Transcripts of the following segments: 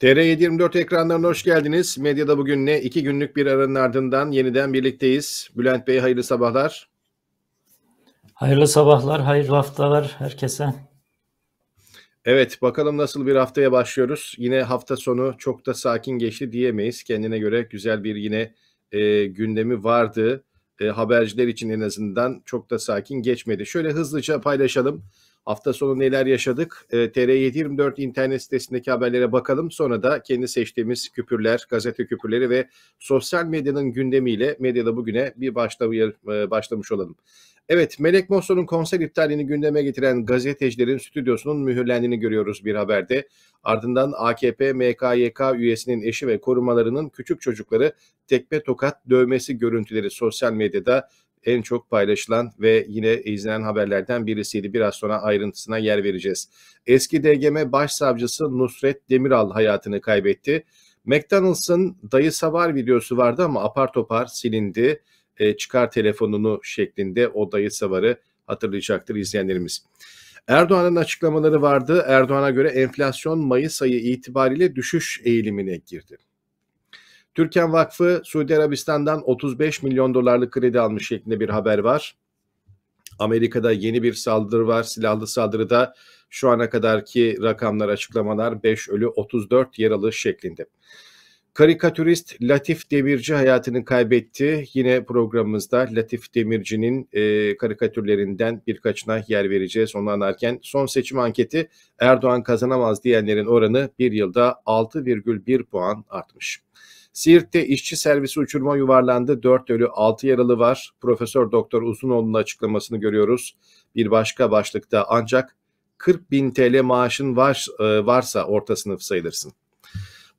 TR724 ekranlarına hoş geldiniz. Medyada bugün ne? İki günlük bir aranın ardından yeniden birlikteyiz. Bülent Bey hayırlı sabahlar. Hayırlı sabahlar, hayırlı haftalar herkese. Evet bakalım nasıl bir haftaya başlıyoruz. Yine hafta sonu çok da sakin geçti diyemeyiz. Kendine göre güzel bir yine e, gündemi vardı. E, haberciler için en azından çok da sakin geçmedi. Şöyle hızlıca paylaşalım. Hafta sonu neler yaşadık? E, ee, TR724 internet sitesindeki haberlere bakalım. Sonra da kendi seçtiğimiz küpürler, gazete küpürleri ve sosyal medyanın gündemiyle medyada bugüne bir başla, e, başlamış olalım. Evet, Melek Mosso'nun konser iptalini gündeme getiren gazetecilerin stüdyosunun mühürlendiğini görüyoruz bir haberde. Ardından AKP, MKYK üyesinin eşi ve korumalarının küçük çocukları tekme tokat dövmesi görüntüleri sosyal medyada en çok paylaşılan ve yine izlenen haberlerden birisiydi. Biraz sonra ayrıntısına yer vereceğiz. Eski DGM Başsavcısı Nusret Demiral hayatını kaybetti. McDonald's'ın dayı savar videosu vardı ama apar topar silindi. E, çıkar telefonunu şeklinde o dayı savarı hatırlayacaktır izleyenlerimiz. Erdoğan'ın açıklamaları vardı. Erdoğan'a göre enflasyon Mayıs ayı itibariyle düşüş eğilimine girdi. Türken Vakfı Suudi Arabistan'dan 35 milyon dolarlık kredi almış şeklinde bir haber var. Amerika'da yeni bir saldırı var. Silahlı saldırıda şu ana kadarki rakamlar açıklamalar 5 ölü 34 yaralı şeklinde. Karikatürist Latif Demirci hayatını kaybetti. Yine programımızda Latif Demirci'nin e, karikatürlerinden birkaçına yer vereceğiz. Onu anarken son seçim anketi Erdoğan kazanamaz diyenlerin oranı bir yılda 6,1 puan artmış. Siirt'te işçi servisi uçurma yuvarlandı. 4 ölü 6 yaralı var. Profesör Doktor Uzunoğlu'nun açıklamasını görüyoruz. Bir başka başlıkta ancak 40 bin TL maaşın var, e, varsa orta sınıf sayılırsın.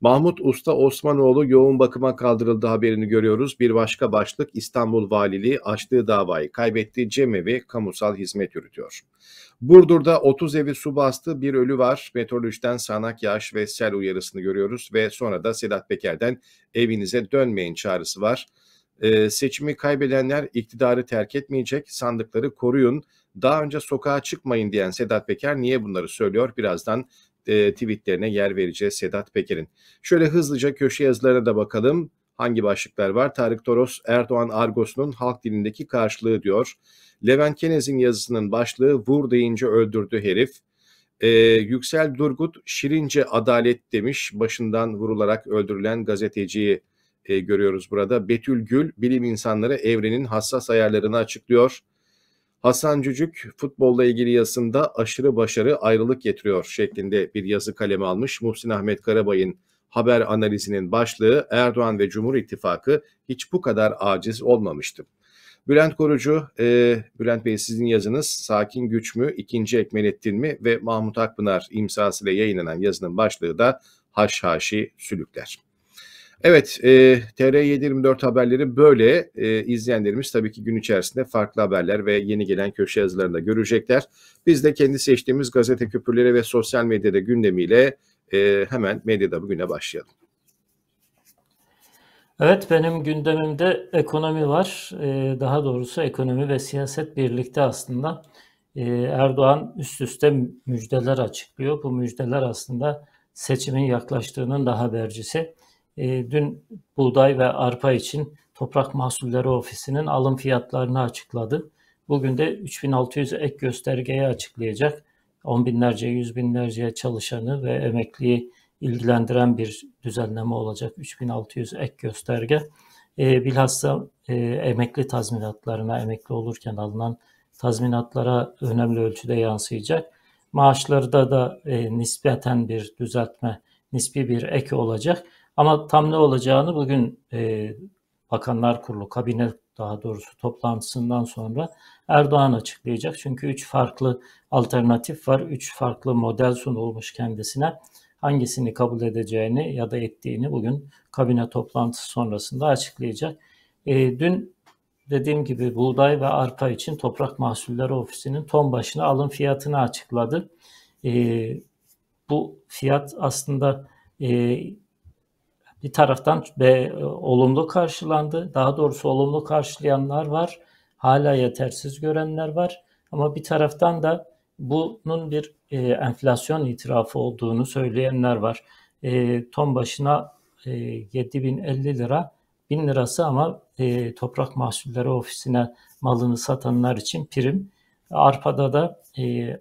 Mahmut Usta Osmanoğlu yoğun bakıma kaldırıldı haberini görüyoruz. Bir başka başlık İstanbul Valiliği açtığı davayı kaybettiği cemevi kamusal hizmet yürütüyor. Burdur'da 30 evi su bastı, bir ölü var. Meteorolojiden sağanak yağış ve sel uyarısını görüyoruz ve sonra da Sedat Peker'den evinize dönmeyin çağrısı var. Ee, seçimi kaybedenler iktidarı terk etmeyecek, sandıkları koruyun, daha önce sokağa çıkmayın diyen Sedat Peker niye bunları söylüyor? Birazdan e, tweetlerine yer vereceğiz Sedat Peker'in. Şöyle hızlıca köşe yazılarına da bakalım. Hangi başlıklar var? Tarık Toros, Erdoğan Argos'un halk dilindeki karşılığı diyor. Levent Kenez'in yazısının başlığı vur deyince öldürdü herif. Ee, Yüksel Durgut şirince adalet demiş başından vurularak öldürülen gazeteciyi e, görüyoruz burada. Betül Gül bilim insanları evrenin hassas ayarlarını açıklıyor. Hasan Cücük futbolla ilgili yazısında aşırı başarı ayrılık getiriyor şeklinde bir yazı kaleme almış. Muhsin Ahmet Karabay'ın haber analizinin başlığı Erdoğan ve Cumhur İttifakı hiç bu kadar aciz olmamıştı. Bülent Korucu, e, Bülent Bey sizin yazınız Sakin Güç mü, ikinci Ekmelettin mi ve Mahmut Akpınar imzasıyla yayınlanan yazının başlığı da Haşhaşi Sülükler. Evet, e, TR724 haberleri böyle. E, izleyenlerimiz tabii ki gün içerisinde farklı haberler ve yeni gelen köşe yazılarını da görecekler. Biz de kendi seçtiğimiz gazete köprüleri ve sosyal medyada gündemiyle e, hemen medyada bugüne başlayalım. Evet, benim gündemimde ekonomi var. E, daha doğrusu ekonomi ve siyaset birlikte aslında. E, Erdoğan üst üste müjdeler açıklıyor. Bu müjdeler aslında seçimin yaklaştığının da habercisi e, dün buğday ve arpa için Toprak Mahsulleri Ofisi'nin alım fiyatlarını açıkladı. Bugün de 3600 ek göstergeyi açıklayacak. On binlerce, yüz binlerce çalışanı ve emekliyi ilgilendiren bir düzenleme olacak. 3600 ek gösterge. E, bilhassa e, emekli tazminatlarına, emekli olurken alınan tazminatlara önemli ölçüde yansıyacak. Maaşlarda da e, nispeten bir düzeltme, nispi bir ek olacak. Ama tam ne olacağını bugün e, Bakanlar Kurulu, kabine daha doğrusu toplantısından sonra Erdoğan açıklayacak. Çünkü üç farklı alternatif var, üç farklı model sunulmuş kendisine. Hangisini kabul edeceğini ya da ettiğini bugün kabine toplantısı sonrasında açıklayacak. E, dün dediğim gibi buğday ve arpa için Toprak Mahsulleri Ofisi'nin ton başına alım fiyatını açıkladı. E, bu fiyat aslında e, bir taraftan ve e, olumlu karşılandı. Daha doğrusu olumlu karşılayanlar var. Hala yetersiz görenler var. Ama bir taraftan da bunun bir e, enflasyon itirafı olduğunu söyleyenler var. E, ton başına e, 7050 lira, 1000 lirası ama e, toprak mahsulleri ofisine malını satanlar için prim. Arpa'da da e,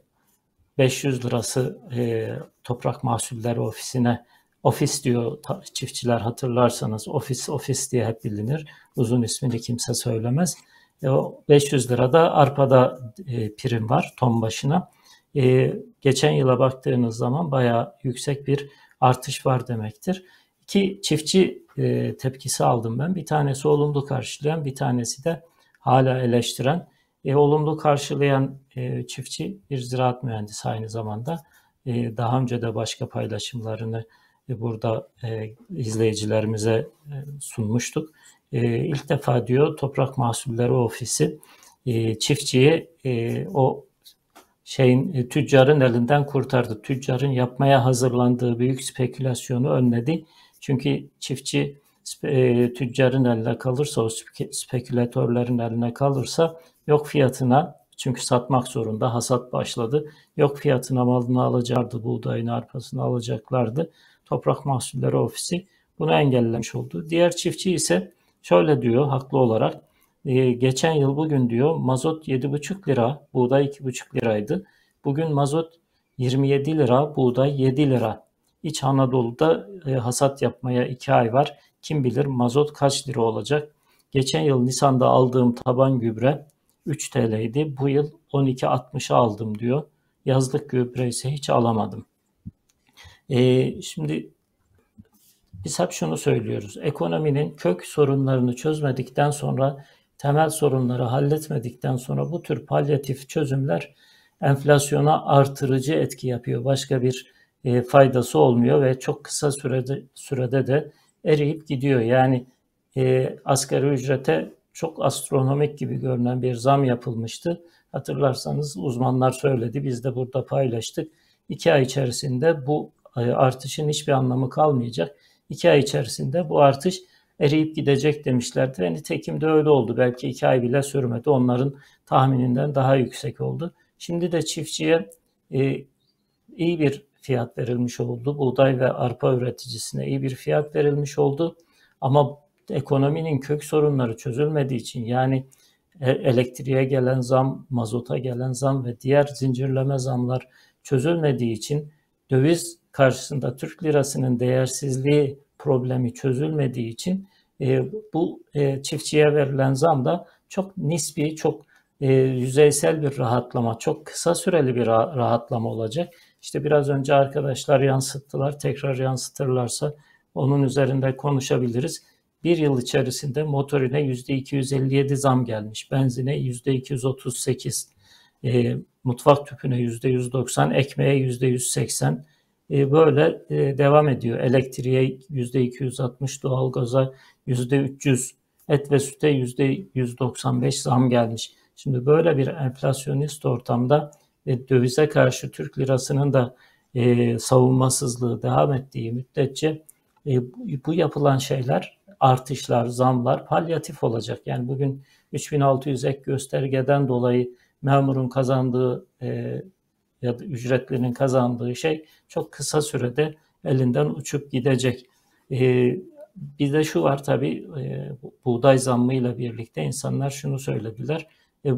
500 lirası e, toprak mahsulleri ofisine Ofis diyor çiftçiler hatırlarsanız ofis ofis diye hep bilinir. Uzun ismini kimse söylemez. E, 500 lirada arpada e, prim var ton başına. E, geçen yıla baktığınız zaman bayağı yüksek bir artış var demektir. İki çiftçi e, tepkisi aldım ben. Bir tanesi olumlu karşılayan, bir tanesi de hala eleştiren. E, olumlu karşılayan e, çiftçi bir ziraat mühendisi aynı zamanda. E, daha önce de başka paylaşımlarını burada e, izleyicilerimize e, sunmuştuk. E, ilk defa diyor Toprak Mahsulleri Ofisi e, çiftçiyi e, o şeyin e, tüccarın elinden kurtardı. Tüccarın yapmaya hazırlandığı büyük spekülasyonu önledi. Çünkü çiftçi e, tüccarın eline kalırsa, o spekülatörlerin eline kalırsa yok fiyatına çünkü satmak zorunda hasat başladı. Yok fiyatına malını alacaklardı, buğdayını, arpasını alacaklardı. Toprak Mahsulleri Ofisi bunu engellemiş oldu. Diğer çiftçi ise şöyle diyor haklı olarak ee, geçen yıl bugün diyor mazot 7,5 lira, buğday 2,5 liraydı. Bugün mazot 27 lira, buğday 7 lira. İç Anadolu'da e, hasat yapmaya 2 ay var. Kim bilir mazot kaç lira olacak? Geçen yıl Nisan'da aldığım taban gübre 3 TL'ydi. Bu yıl 12.60'a aldım diyor. Yazlık gübre ise hiç alamadım. Ee, şimdi biz hep şunu söylüyoruz. Ekonominin kök sorunlarını çözmedikten sonra, temel sorunları halletmedikten sonra bu tür palyatif çözümler enflasyona artırıcı etki yapıyor. Başka bir e, faydası olmuyor ve çok kısa sürede sürede de eriyip gidiyor. Yani e, asgari ücrete çok astronomik gibi görünen bir zam yapılmıştı. Hatırlarsanız uzmanlar söyledi, biz de burada paylaştık. İki ay içerisinde bu ee, artışın hiçbir anlamı kalmayacak. İki ay içerisinde bu artış eriyip gidecek demişlerdi ve nitekim de öyle oldu. Belki iki ay bile sürmedi. Onların tahmininden daha yüksek oldu. Şimdi de çiftçiye e, iyi bir fiyat verilmiş oldu. Buğday ve arpa üreticisine iyi bir fiyat verilmiş oldu. Ama ekonominin kök sorunları çözülmediği için yani e, elektriğe gelen zam, mazota gelen zam ve diğer zincirleme zamlar çözülmediği için döviz karşısında Türk lirasının değersizliği problemi çözülmediği için e, bu e, çiftçiye verilen zam da çok nispi, çok e, yüzeysel bir rahatlama, çok kısa süreli bir rahatlama olacak. İşte biraz önce arkadaşlar yansıttılar, tekrar yansıtırlarsa onun üzerinde konuşabiliriz. Bir yıl içerisinde motorine %257 zam gelmiş, benzine %238, e, mutfak tüpüne %190, ekmeğe %180, e, böyle e, devam ediyor. Elektriğe %260, doğalgaza %300, et ve süte %195 zam gelmiş. Şimdi böyle bir enflasyonist ortamda e, dövize karşı Türk lirasının da e, savunmasızlığı devam ettiği müddetçe e, bu yapılan şeyler artışlar, zamlar palyatif olacak. Yani bugün 3600 ek göstergeden dolayı memurun kazandığı e, ya da ücretlerinin kazandığı şey çok kısa sürede elinden uçup gidecek. E, bir de şu var tabii e, buğday zammıyla birlikte insanlar şunu söylediler. E,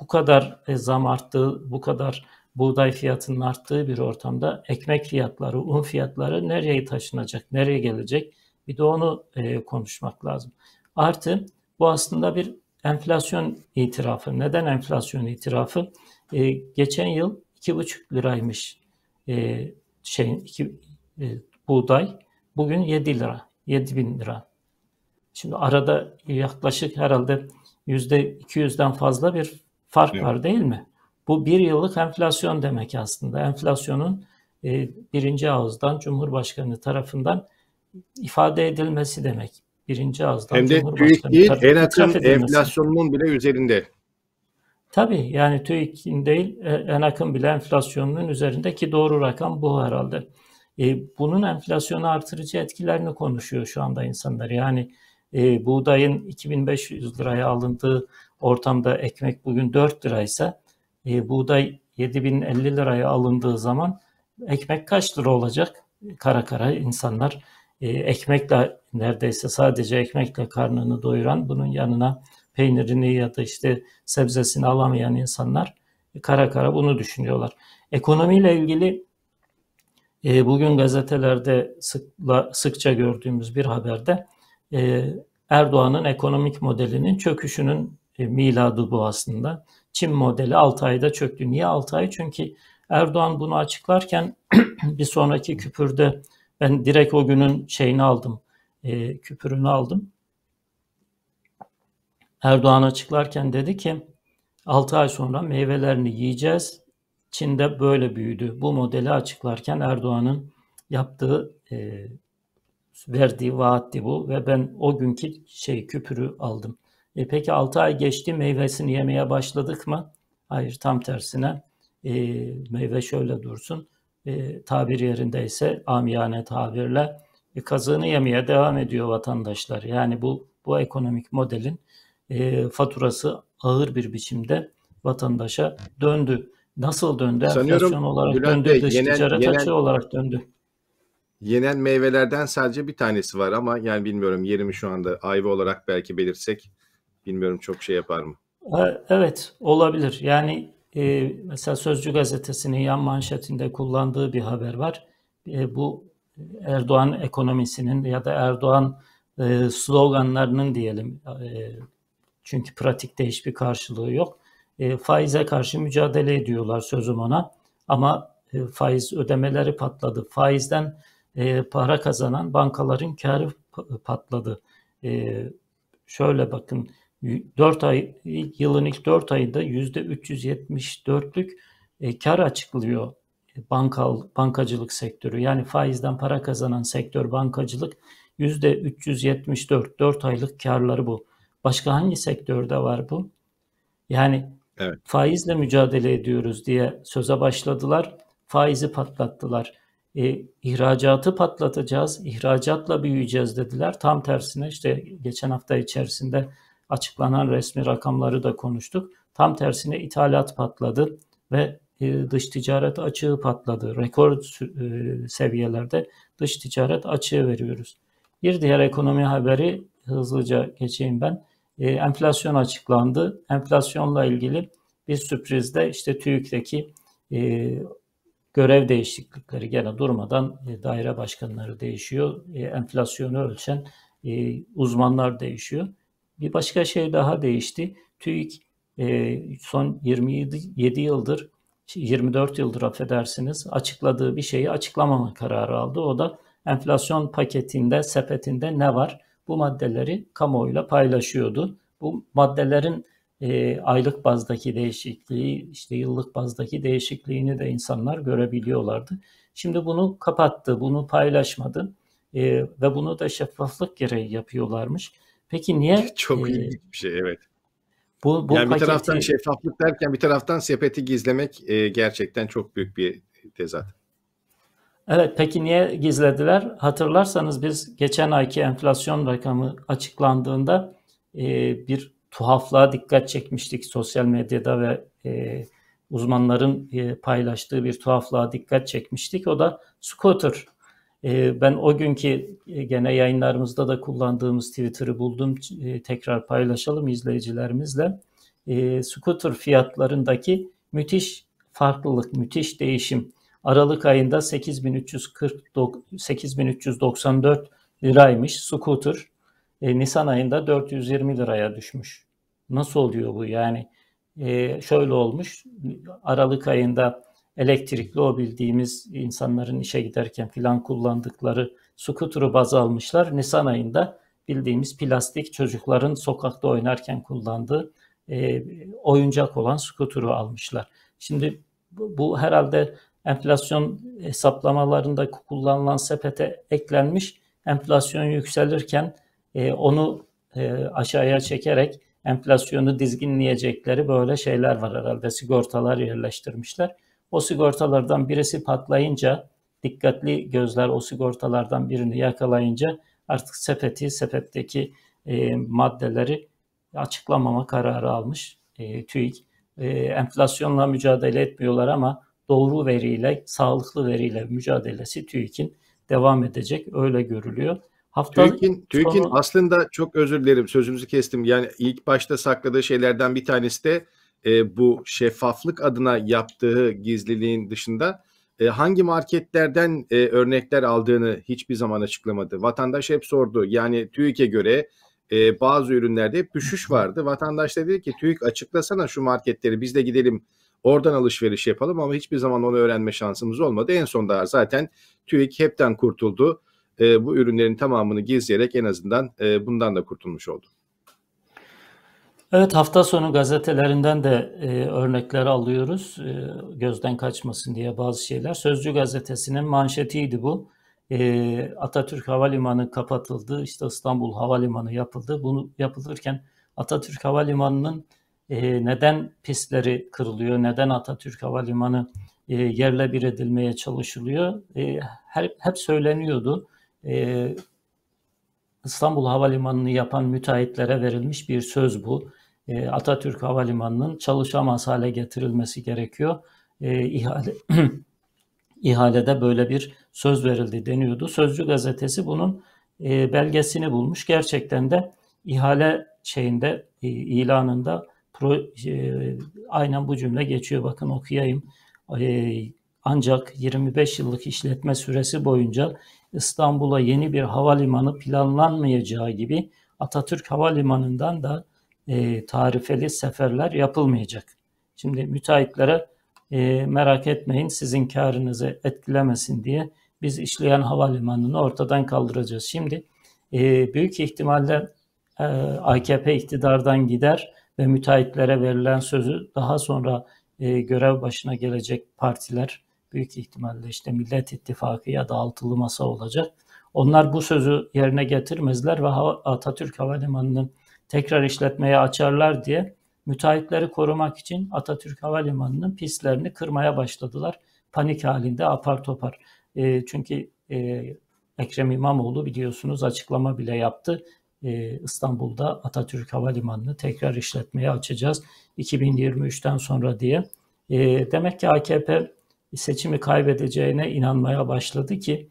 bu kadar e, zam arttığı, bu kadar buğday fiyatının arttığı bir ortamda ekmek fiyatları, un fiyatları nereye taşınacak, nereye gelecek? Bir de onu e, konuşmak lazım. Artı bu aslında bir enflasyon itirafı. Neden enflasyon itirafı? E, geçen yıl 2,5 liraymış e, şey, iki, e, buğday. Bugün 7 lira, 7 bin lira. Şimdi arada yaklaşık herhalde yüzde 200'den fazla bir fark evet. var değil mi? Bu bir yıllık enflasyon demek aslında. Enflasyonun e, birinci ağızdan Cumhurbaşkanı tarafından ifade edilmesi demek. Birinci ağızdan Hem de büyük değil, en akım enflasyonunun bile üzerinde. Tabii yani TÜİK'in değil en Enak'ın bile enflasyonunun üzerindeki doğru rakam bu herhalde. E, bunun enflasyonu artırıcı etkilerini konuşuyor şu anda insanlar. Yani e, buğdayın 2500 liraya alındığı ortamda ekmek bugün 4 liraysa e, buğday 7050 liraya alındığı zaman ekmek kaç lira olacak? Kara kara insanlar e, ekmekle neredeyse sadece ekmekle karnını doyuran bunun yanına peynirini ya da işte sebzesini alamayan insanlar kara kara bunu düşünüyorlar. Ekonomiyle ilgili e, bugün gazetelerde sıkla, sıkça gördüğümüz bir haberde e, Erdoğan'ın ekonomik modelinin çöküşünün e, miladı bu aslında. Çin modeli 6 ayda çöktü. Niye 6 ay? Çünkü Erdoğan bunu açıklarken bir sonraki küpürde ben direkt o günün şeyini aldım, e, küpürünü aldım. Erdoğan açıklarken dedi ki 6 ay sonra meyvelerini yiyeceğiz. Çin'de böyle büyüdü. Bu modeli açıklarken Erdoğan'ın yaptığı e, verdiği vaatti bu ve ben o günkü şey küpürü aldım. E peki 6 ay geçti meyvesini yemeye başladık mı? Hayır tam tersine e, meyve şöyle dursun. E, tabir yerindeyse amiyane tabirle e, kazığını yemeye devam ediyor vatandaşlar. Yani bu bu ekonomik modelin e, faturası ağır bir biçimde vatandaşa döndü. Nasıl döndü? Enflasyon olarak Bülent döndü, Bey, dış yenen, ticaret yenen, açığı olarak döndü. Yenen meyvelerden sadece bir tanesi var ama yani bilmiyorum yerimi şu anda ayva olarak belki belirsek bilmiyorum çok şey yapar mı? E, evet olabilir. Yani e, mesela Sözcü gazetesinin yan manşetinde kullandığı bir haber var. E, bu Erdoğan ekonomisinin ya da Erdoğan e, sloganlarının diyelim e, çünkü pratikte hiçbir karşılığı yok. E, faize karşı mücadele ediyorlar sözüm ona. Ama e, faiz ödemeleri patladı. Faizden e, para kazanan bankaların karı patladı. E, şöyle bakın 4 ay yılın ilk 4 ayında %374'lük e, kar açıklıyor bankal bankacılık sektörü. Yani faizden para kazanan sektör bankacılık %374 4 aylık karları bu. Başka hangi sektörde var bu? Yani evet. faizle mücadele ediyoruz diye söze başladılar. Faizi patlattılar. E, ihracatı patlatacağız, ihracatla büyüyeceğiz dediler. Tam tersine işte geçen hafta içerisinde açıklanan resmi rakamları da konuştuk. Tam tersine ithalat patladı ve e, dış ticaret açığı patladı. Rekor e, seviyelerde dış ticaret açığı veriyoruz. Bir diğer ekonomi haberi hızlıca geçeyim ben. E, enflasyon açıklandı. Enflasyonla ilgili bir sürpriz de işte TÜİK'teki e, görev değişiklikleri gene durmadan e, daire başkanları değişiyor. E, enflasyonu ölçen e, uzmanlar değişiyor. Bir başka şey daha değişti. TÜİK e, son 27 yıldır 24 yıldır affedersiniz açıkladığı bir şeyi açıklamama kararı aldı. O da enflasyon paketinde, sepetinde ne var? bu maddeleri kamuoyuyla paylaşıyordu. Bu maddelerin e, aylık bazdaki değişikliği, işte yıllık bazdaki değişikliğini de insanlar görebiliyorlardı. Şimdi bunu kapattı, bunu paylaşmadı e, ve bunu da şeffaflık gereği yapıyorlarmış. Peki niye? Çok e, ilginç bir şey, evet. Bu, bu yani paketi... bir taraftan şeffaflık derken bir taraftan sepeti gizlemek e, gerçekten çok büyük bir tezat. Evet peki niye gizlediler? Hatırlarsanız biz geçen ayki enflasyon rakamı açıklandığında e, bir tuhaflığa dikkat çekmiştik sosyal medyada ve e, uzmanların e, paylaştığı bir tuhaflığa dikkat çekmiştik. O da scooter. E, ben o günkü e, gene yayınlarımızda da kullandığımız Twitter'ı buldum. E, tekrar paylaşalım izleyicilerimizle. E, scooter fiyatlarındaki müthiş farklılık, müthiş değişim. Aralık ayında 8394 liraymış scooter. E, Nisan ayında 420 liraya düşmüş. Nasıl oluyor bu? Yani e, şöyle olmuş. Aralık ayında elektrikli o bildiğimiz insanların işe giderken filan kullandıkları scooter'ı baz almışlar. Nisan ayında bildiğimiz plastik çocukların sokakta oynarken kullandığı e, oyuncak olan scooter'ı almışlar. Şimdi bu, bu herhalde enflasyon hesaplamalarında kullanılan sepete eklenmiş enflasyon yükselirken e, onu e, aşağıya çekerek enflasyonu dizginleyecekleri böyle şeyler var herhalde sigortalar yerleştirmişler. O sigortalardan birisi patlayınca dikkatli gözler o sigortalardan birini yakalayınca artık sepeti sepetteki e, maddeleri açıklamama kararı almış e, TÜİK. E, enflasyonla mücadele etmiyorlar ama doğru veriyle, sağlıklı veriyle mücadelesi TÜİK'in devam edecek. Öyle görülüyor. Hafta TÜİK'in, TÜİK'in aslında çok özür dilerim sözümüzü kestim. Yani ilk başta sakladığı şeylerden bir tanesi de e, bu şeffaflık adına yaptığı gizliliğin dışında e, hangi marketlerden e, örnekler aldığını hiçbir zaman açıklamadı. Vatandaş hep sordu. Yani TÜİK'e göre e, bazı ürünlerde hep düşüş vardı. Vatandaş da dedi ki TÜİK açıklasana şu marketleri biz de gidelim Oradan alışveriş yapalım ama hiçbir zaman onu öğrenme şansımız olmadı. En son sonunda zaten TÜİK hepten kurtuldu. E, bu ürünlerin tamamını gizleyerek en azından e, bundan da kurtulmuş oldu. Evet hafta sonu gazetelerinden de e, örnekler alıyoruz. E, gözden kaçmasın diye bazı şeyler. Sözcü gazetesinin manşetiydi bu. E, Atatürk Havalimanı kapatıldı. İşte İstanbul Havalimanı yapıldı. Bunu yapılırken Atatürk Havalimanı'nın e, neden pistleri kırılıyor, neden Atatürk Havalimanı e, yerle bir edilmeye çalışılıyor e, hep, hep söyleniyordu. E, İstanbul Havalimanı'nı yapan müteahhitlere verilmiş bir söz bu. E, Atatürk Havalimanı'nın çalışamaz hale getirilmesi gerekiyor. E, ihale ihalede böyle bir söz verildi deniyordu. Sözcü gazetesi bunun e, belgesini bulmuş. Gerçekten de ihale şeyinde e, ilanında Pro, e, aynen bu cümle geçiyor. Bakın okuyayım. E, ancak 25 yıllık işletme süresi boyunca İstanbul'a yeni bir havalimanı planlanmayacağı gibi Atatürk Havalimanı'ndan da e, tarifeli seferler yapılmayacak. Şimdi müteahhitlere e, merak etmeyin sizin karınızı etkilemesin diye biz işleyen havalimanını ortadan kaldıracağız. Şimdi e, büyük ihtimalle e, AKP iktidardan gider ve müteahhitlere verilen sözü daha sonra e, görev başına gelecek partiler büyük ihtimalle işte Millet İttifakı ya da altılı masa olacak. Onlar bu sözü yerine getirmezler ve Atatürk Havalimanı'nın tekrar işletmeye açarlar diye müteahhitleri korumak için Atatürk Havalimanı'nın pistlerini kırmaya başladılar. Panik halinde apar topar. E, çünkü e, Ekrem İmamoğlu biliyorsunuz açıklama bile yaptı. E, İstanbul'da Atatürk Havalimanı'nı tekrar işletmeye açacağız 2023'ten sonra diye. E, demek ki AKP seçimi kaybedeceğine inanmaya başladı ki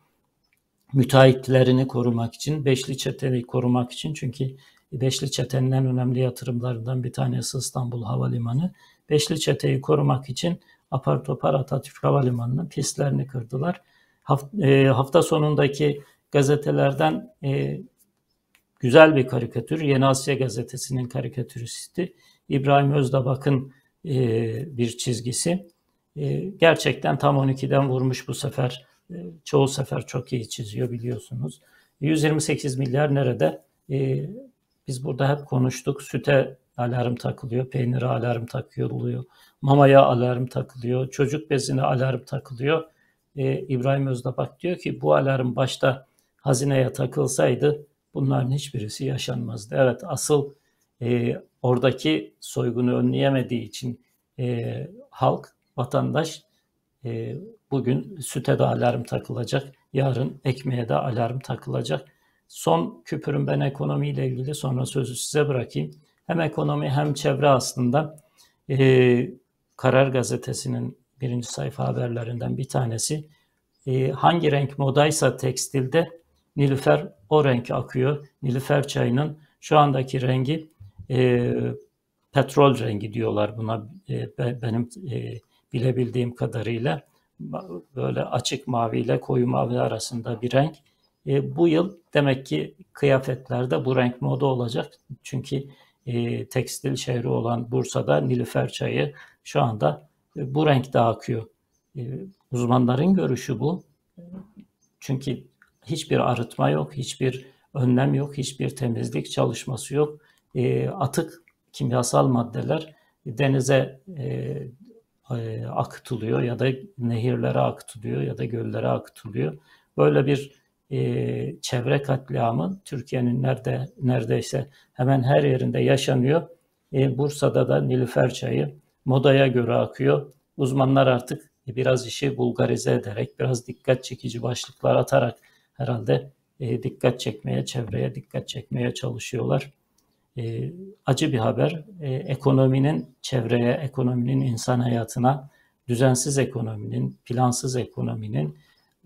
müteahhitlerini korumak için, beşli çeteni korumak için çünkü beşli çetenin en önemli yatırımlarından bir tanesi İstanbul Havalimanı. Beşli çeteyi korumak için apar topar Atatürk Havalimanı'nın pistlerini kırdılar. Haft, e, hafta sonundaki gazetelerden e, güzel bir karikatür. Yeni Asya Gazetesi'nin karikatüristi İbrahim Özdabak'ın e, bir çizgisi. E, gerçekten tam 12'den vurmuş bu sefer. E, çoğu sefer çok iyi çiziyor biliyorsunuz. 128 milyar nerede? E, biz burada hep konuştuk. Süte alarm takılıyor, peynire alarm takılıyor, mamaya alarm takılıyor, çocuk bezine alarm takılıyor. E, İbrahim Özdabak diyor ki bu alarm başta hazineye takılsaydı Bunların hiçbirisi yaşanmazdı. Evet asıl e, oradaki soygunu önleyemediği için e, halk, vatandaş e, bugün süte de alarm takılacak, yarın ekmeğe de alarm takılacak. Son küpürüm ben ekonomiyle ilgili sonra sözü size bırakayım. Hem ekonomi hem çevre aslında e, Karar Gazetesi'nin birinci sayfa haberlerinden bir tanesi. E, hangi renk modaysa tekstilde Nilüfer o renk akıyor. Nilüfer çayının şu andaki rengi e, petrol rengi diyorlar buna e, benim e, bilebildiğim kadarıyla böyle açık mavi ile koyu mavi arasında bir renk. E, bu yıl demek ki kıyafetlerde bu renk moda olacak. Çünkü e, tekstil şehri olan Bursa'da Nilüfer çayı şu anda e, bu renkte akıyor. E, uzmanların görüşü bu. Çünkü hiçbir arıtma yok, hiçbir önlem yok, hiçbir temizlik çalışması yok. E, atık kimyasal maddeler denize e, e, akıtılıyor ya da nehirlere akıtılıyor ya da göllere akıtılıyor. Böyle bir e, çevre katliamı Türkiye'nin nerede neredeyse hemen her yerinde yaşanıyor. E, Bursa'da da Nilüfer çayı modaya göre akıyor. Uzmanlar artık biraz işi bulgarize ederek, biraz dikkat çekici başlıklar atarak herhalde e, dikkat çekmeye, çevreye dikkat çekmeye çalışıyorlar. E, acı bir haber. E, ekonominin çevreye, ekonominin insan hayatına, düzensiz ekonominin, plansız ekonominin,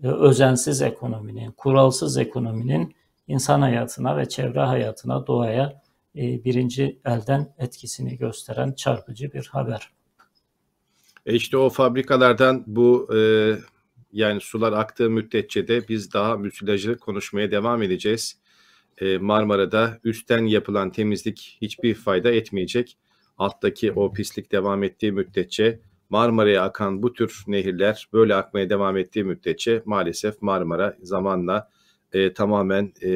e, özensiz ekonominin, kuralsız ekonominin insan hayatına ve çevre hayatına, doğaya e, birinci elden etkisini gösteren çarpıcı bir haber. E işte o fabrikalardan bu e, yani sular aktığı müddetçe de biz daha müsilajı konuşmaya devam edeceğiz. Ee, Marmara'da üstten yapılan temizlik hiçbir fayda etmeyecek. Alttaki o pislik devam ettiği müddetçe Marmara'ya akan bu tür nehirler böyle akmaya devam ettiği müddetçe maalesef Marmara zamanla e, tamamen e,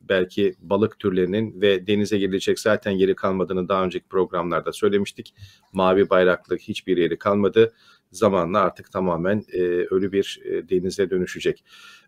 belki balık türlerinin ve denize girilecek zaten yeri kalmadığını daha önceki programlarda söylemiştik. Mavi bayraklı hiçbir yeri kalmadı zamanla artık tamamen e, ölü bir e, denize dönüşecek.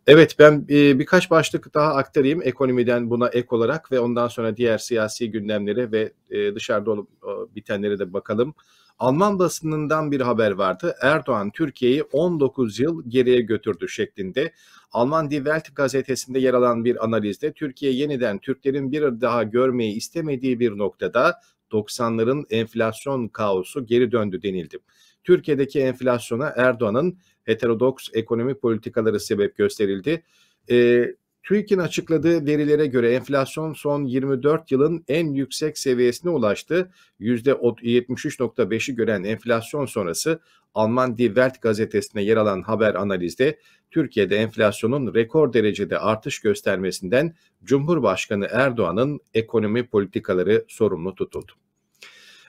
Evet ben e, birkaç başlık daha aktarayım ekonomiden buna ek olarak ve ondan sonra diğer siyasi gündemlere ve e, dışarıda olup e, bitenlere de bakalım. Alman basınından bir haber vardı. Erdoğan Türkiye'yi 19 yıl geriye götürdü şeklinde. Alman Die Welt gazetesinde yer alan bir analizde Türkiye yeniden Türklerin bir daha görmeyi istemediği bir noktada 90'ların enflasyon kaosu geri döndü denildi. Türkiye'deki enflasyona Erdoğan'ın heterodoks ekonomi politikaları sebep gösterildi. E, TÜİK'in açıkladığı verilere göre enflasyon son 24 yılın en yüksek seviyesine ulaştı. %73.5'i gören enflasyon sonrası Alman Die Welt gazetesine yer alan haber analizde Türkiye'de enflasyonun rekor derecede artış göstermesinden Cumhurbaşkanı Erdoğan'ın ekonomi politikaları sorumlu tutuldu.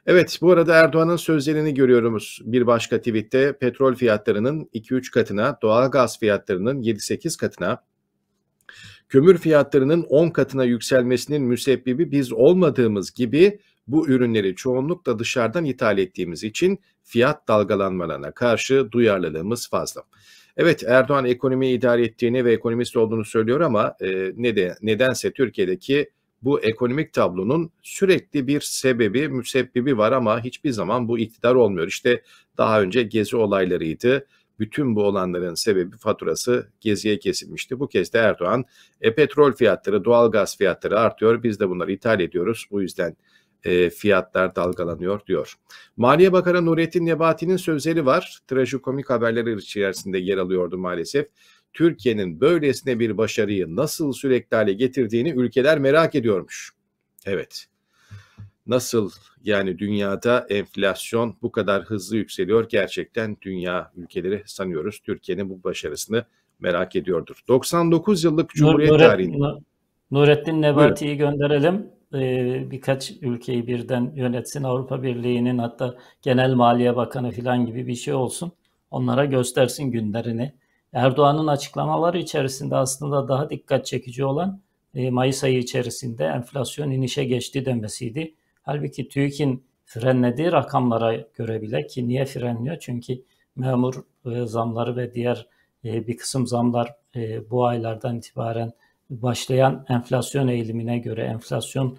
Evet bu arada Erdoğan'ın sözlerini görüyoruz bir başka tweette. Petrol fiyatlarının 2-3 katına, doğal gaz fiyatlarının 7-8 katına, kömür fiyatlarının 10 katına yükselmesinin müsebbibi biz olmadığımız gibi bu ürünleri çoğunlukla dışarıdan ithal ettiğimiz için fiyat dalgalanmalarına karşı duyarlılığımız fazla. Evet Erdoğan ekonomiyi idare ettiğini ve ekonomist olduğunu söylüyor ama e, ne de nedense Türkiye'deki bu ekonomik tablonun sürekli bir sebebi, müsebbibi var ama hiçbir zaman bu iktidar olmuyor. İşte daha önce gezi olaylarıydı. Bütün bu olanların sebebi faturası geziye kesilmişti. Bu kez de Erdoğan e, petrol fiyatları, doğal gaz fiyatları artıyor. Biz de bunları ithal ediyoruz. Bu yüzden e, fiyatlar dalgalanıyor diyor. Maliye Bakanı Nurettin Nebati'nin sözleri var. Trajikomik haberleri içerisinde yer alıyordu maalesef. Türkiye'nin böylesine bir başarıyı nasıl sürekli hale getirdiğini ülkeler merak ediyormuş. Evet. Nasıl yani dünyada enflasyon bu kadar hızlı yükseliyor gerçekten dünya ülkeleri sanıyoruz Türkiye'nin bu başarısını merak ediyordur. 99 yıllık Cumhuriyet tarihinde. Nurettin Nebati'yi gönderelim. Ee, birkaç ülkeyi birden yönetsin. Avrupa Birliği'nin hatta Genel Maliye Bakanı falan gibi bir şey olsun. Onlara göstersin günlerini. Erdoğan'ın açıklamaları içerisinde aslında daha dikkat çekici olan e, Mayıs ayı içerisinde enflasyon inişe geçti demesiydi. Halbuki TÜİK'in frenlediği rakamlara göre bile ki niye frenliyor? Çünkü memur e, zamları ve diğer e, bir kısım zamlar bu aylardan itibaren başlayan enflasyon eğilimine göre enflasyon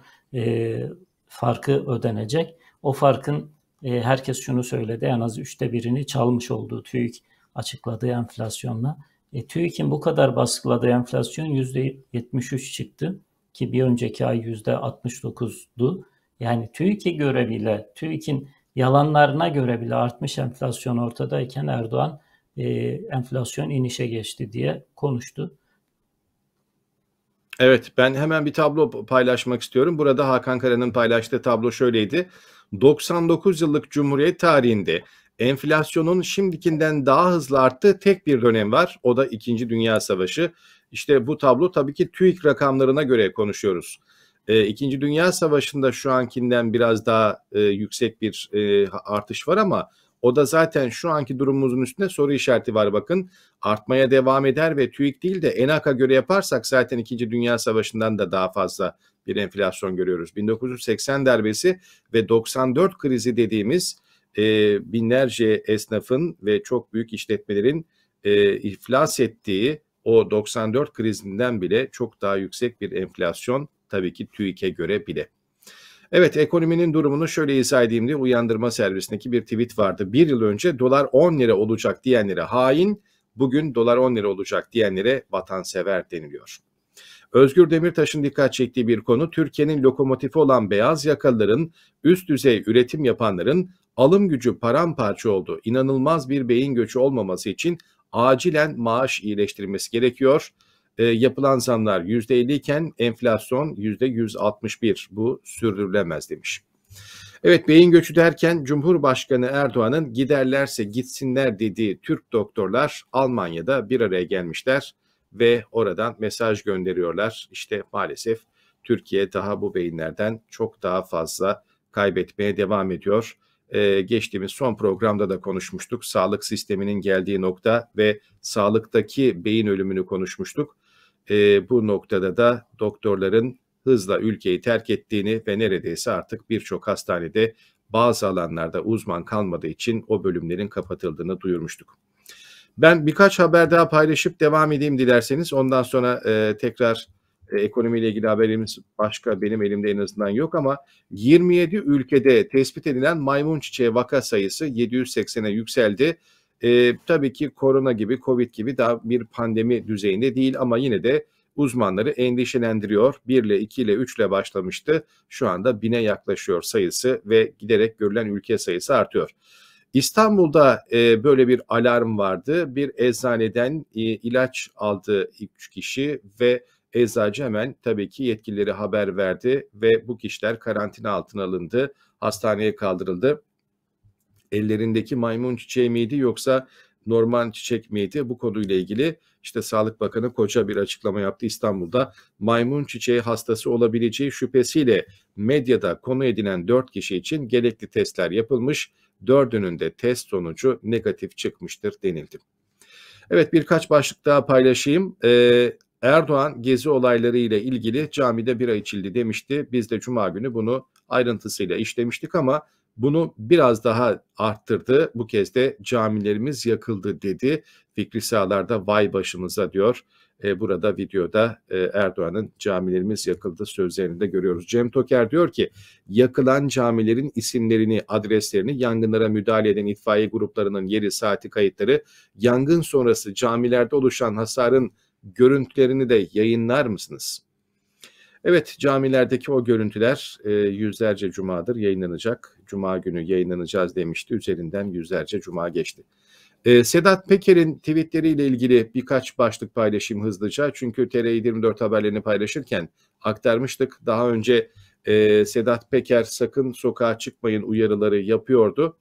farkı ödenecek. O farkın herkes şunu söyledi en az üçte birini çalmış olduğu TÜİK açıkladığı enflasyonla. E, TÜİK'in bu kadar baskıladığı enflasyon %73 çıktı ki bir önceki ay %69'du. Yani TÜİK'e göre bile, TÜİK'in yalanlarına göre bile artmış enflasyon ortadayken Erdoğan e, enflasyon inişe geçti diye konuştu. Evet ben hemen bir tablo paylaşmak istiyorum. Burada Hakan Kara'nın paylaştığı tablo şöyleydi. 99 yıllık Cumhuriyet tarihinde Enflasyonun şimdikinden daha hızlı arttığı tek bir dönem var. O da 2. Dünya Savaşı. İşte bu tablo tabii ki TÜİK rakamlarına göre konuşuyoruz. E, İkinci Dünya Savaşı'nda şu ankinden biraz daha e, yüksek bir e, artış var ama o da zaten şu anki durumumuzun üstünde soru işareti var bakın. Artmaya devam eder ve TÜİK değil de ENAK'a göre yaparsak zaten 2. Dünya Savaşı'ndan da daha fazla bir enflasyon görüyoruz. 1980 darbesi ve 94 krizi dediğimiz e, binlerce esnafın ve çok büyük işletmelerin e, iflas ettiği o 94 krizinden bile çok daha yüksek bir enflasyon tabii ki TÜİK'e göre bile. Evet ekonominin durumunu şöyle izah edeyim diye uyandırma servisindeki bir tweet vardı. Bir yıl önce dolar 10 lira olacak diyenlere hain, bugün dolar 10 lira olacak diyenlere vatansever deniliyor. Özgür Demirtaş'ın dikkat çektiği bir konu Türkiye'nin lokomotifi olan beyaz yakalıların, üst düzey üretim yapanların alım gücü paramparça oldu. İnanılmaz bir beyin göçü olmaması için acilen maaş iyileştirilmesi gerekiyor. E, yapılan zamlar %50 iken enflasyon %161. Bu sürdürülemez demiş. Evet beyin göçü derken Cumhurbaşkanı Erdoğan'ın giderlerse gitsinler dediği Türk doktorlar Almanya'da bir araya gelmişler ve oradan mesaj gönderiyorlar. İşte maalesef Türkiye daha bu beyinlerden çok daha fazla kaybetmeye devam ediyor. Ee, geçtiğimiz son programda da konuşmuştuk. Sağlık sisteminin geldiği nokta ve sağlıktaki beyin ölümünü konuşmuştuk. Ee, bu noktada da doktorların hızla ülkeyi terk ettiğini ve neredeyse artık birçok hastanede bazı alanlarda uzman kalmadığı için o bölümlerin kapatıldığını duyurmuştuk. Ben birkaç haber daha paylaşıp devam edeyim dilerseniz. Ondan sonra e, tekrar e, ekonomiyle ilgili haberimiz başka benim elimde en azından yok ama 27 ülkede tespit edilen maymun çiçeği vaka sayısı 780'e yükseldi. E, tabii ki korona gibi, covid gibi daha bir pandemi düzeyinde değil ama yine de uzmanları endişelendiriyor. 1 ile 2 ile 3 ile başlamıştı. Şu anda bine yaklaşıyor sayısı ve giderek görülen ülke sayısı artıyor. İstanbul'da e, böyle bir alarm vardı. Bir eczaneden e, ilaç aldı 3 kişi ve Eczacı hemen tabii ki yetkilileri haber verdi ve bu kişiler karantina altına alındı. Hastaneye kaldırıldı. Ellerindeki maymun çiçeği miydi yoksa Norman Çiçek miydi? Bu konuyla ilgili işte Sağlık Bakanı koca bir açıklama yaptı İstanbul'da. Maymun çiçeği hastası olabileceği şüphesiyle medyada konu edinen 4 kişi için gerekli testler yapılmış. Dördünün de test sonucu negatif çıkmıştır denildi. Evet birkaç başlık daha paylaşayım. Ee, Erdoğan gezi olayları ile ilgili camide bira içildi demişti. Biz de cuma günü bunu ayrıntısıyla işlemiştik ama bunu biraz daha arttırdı. Bu kez de camilerimiz yakıldı dedi. Fikri Sağlar'da vay başımıza diyor. E, burada videoda e, Erdoğan'ın camilerimiz yakıldı sözlerini de görüyoruz. Cem Toker diyor ki yakılan camilerin isimlerini, adreslerini, yangınlara müdahale eden itfaiye gruplarının yeri, saati, kayıtları, yangın sonrası camilerde oluşan hasarın görüntülerini de yayınlar mısınız? Evet camilerdeki o görüntüler e, yüzlerce cumadır yayınlanacak. Cuma günü yayınlanacağız demişti. Üzerinden yüzlerce cuma geçti. E, Sedat Peker'in tweetleriyle ilgili birkaç başlık paylaşayım hızlıca. Çünkü TR24 haberlerini paylaşırken aktarmıştık. Daha önce e, Sedat Peker sakın sokağa çıkmayın uyarıları yapıyordu.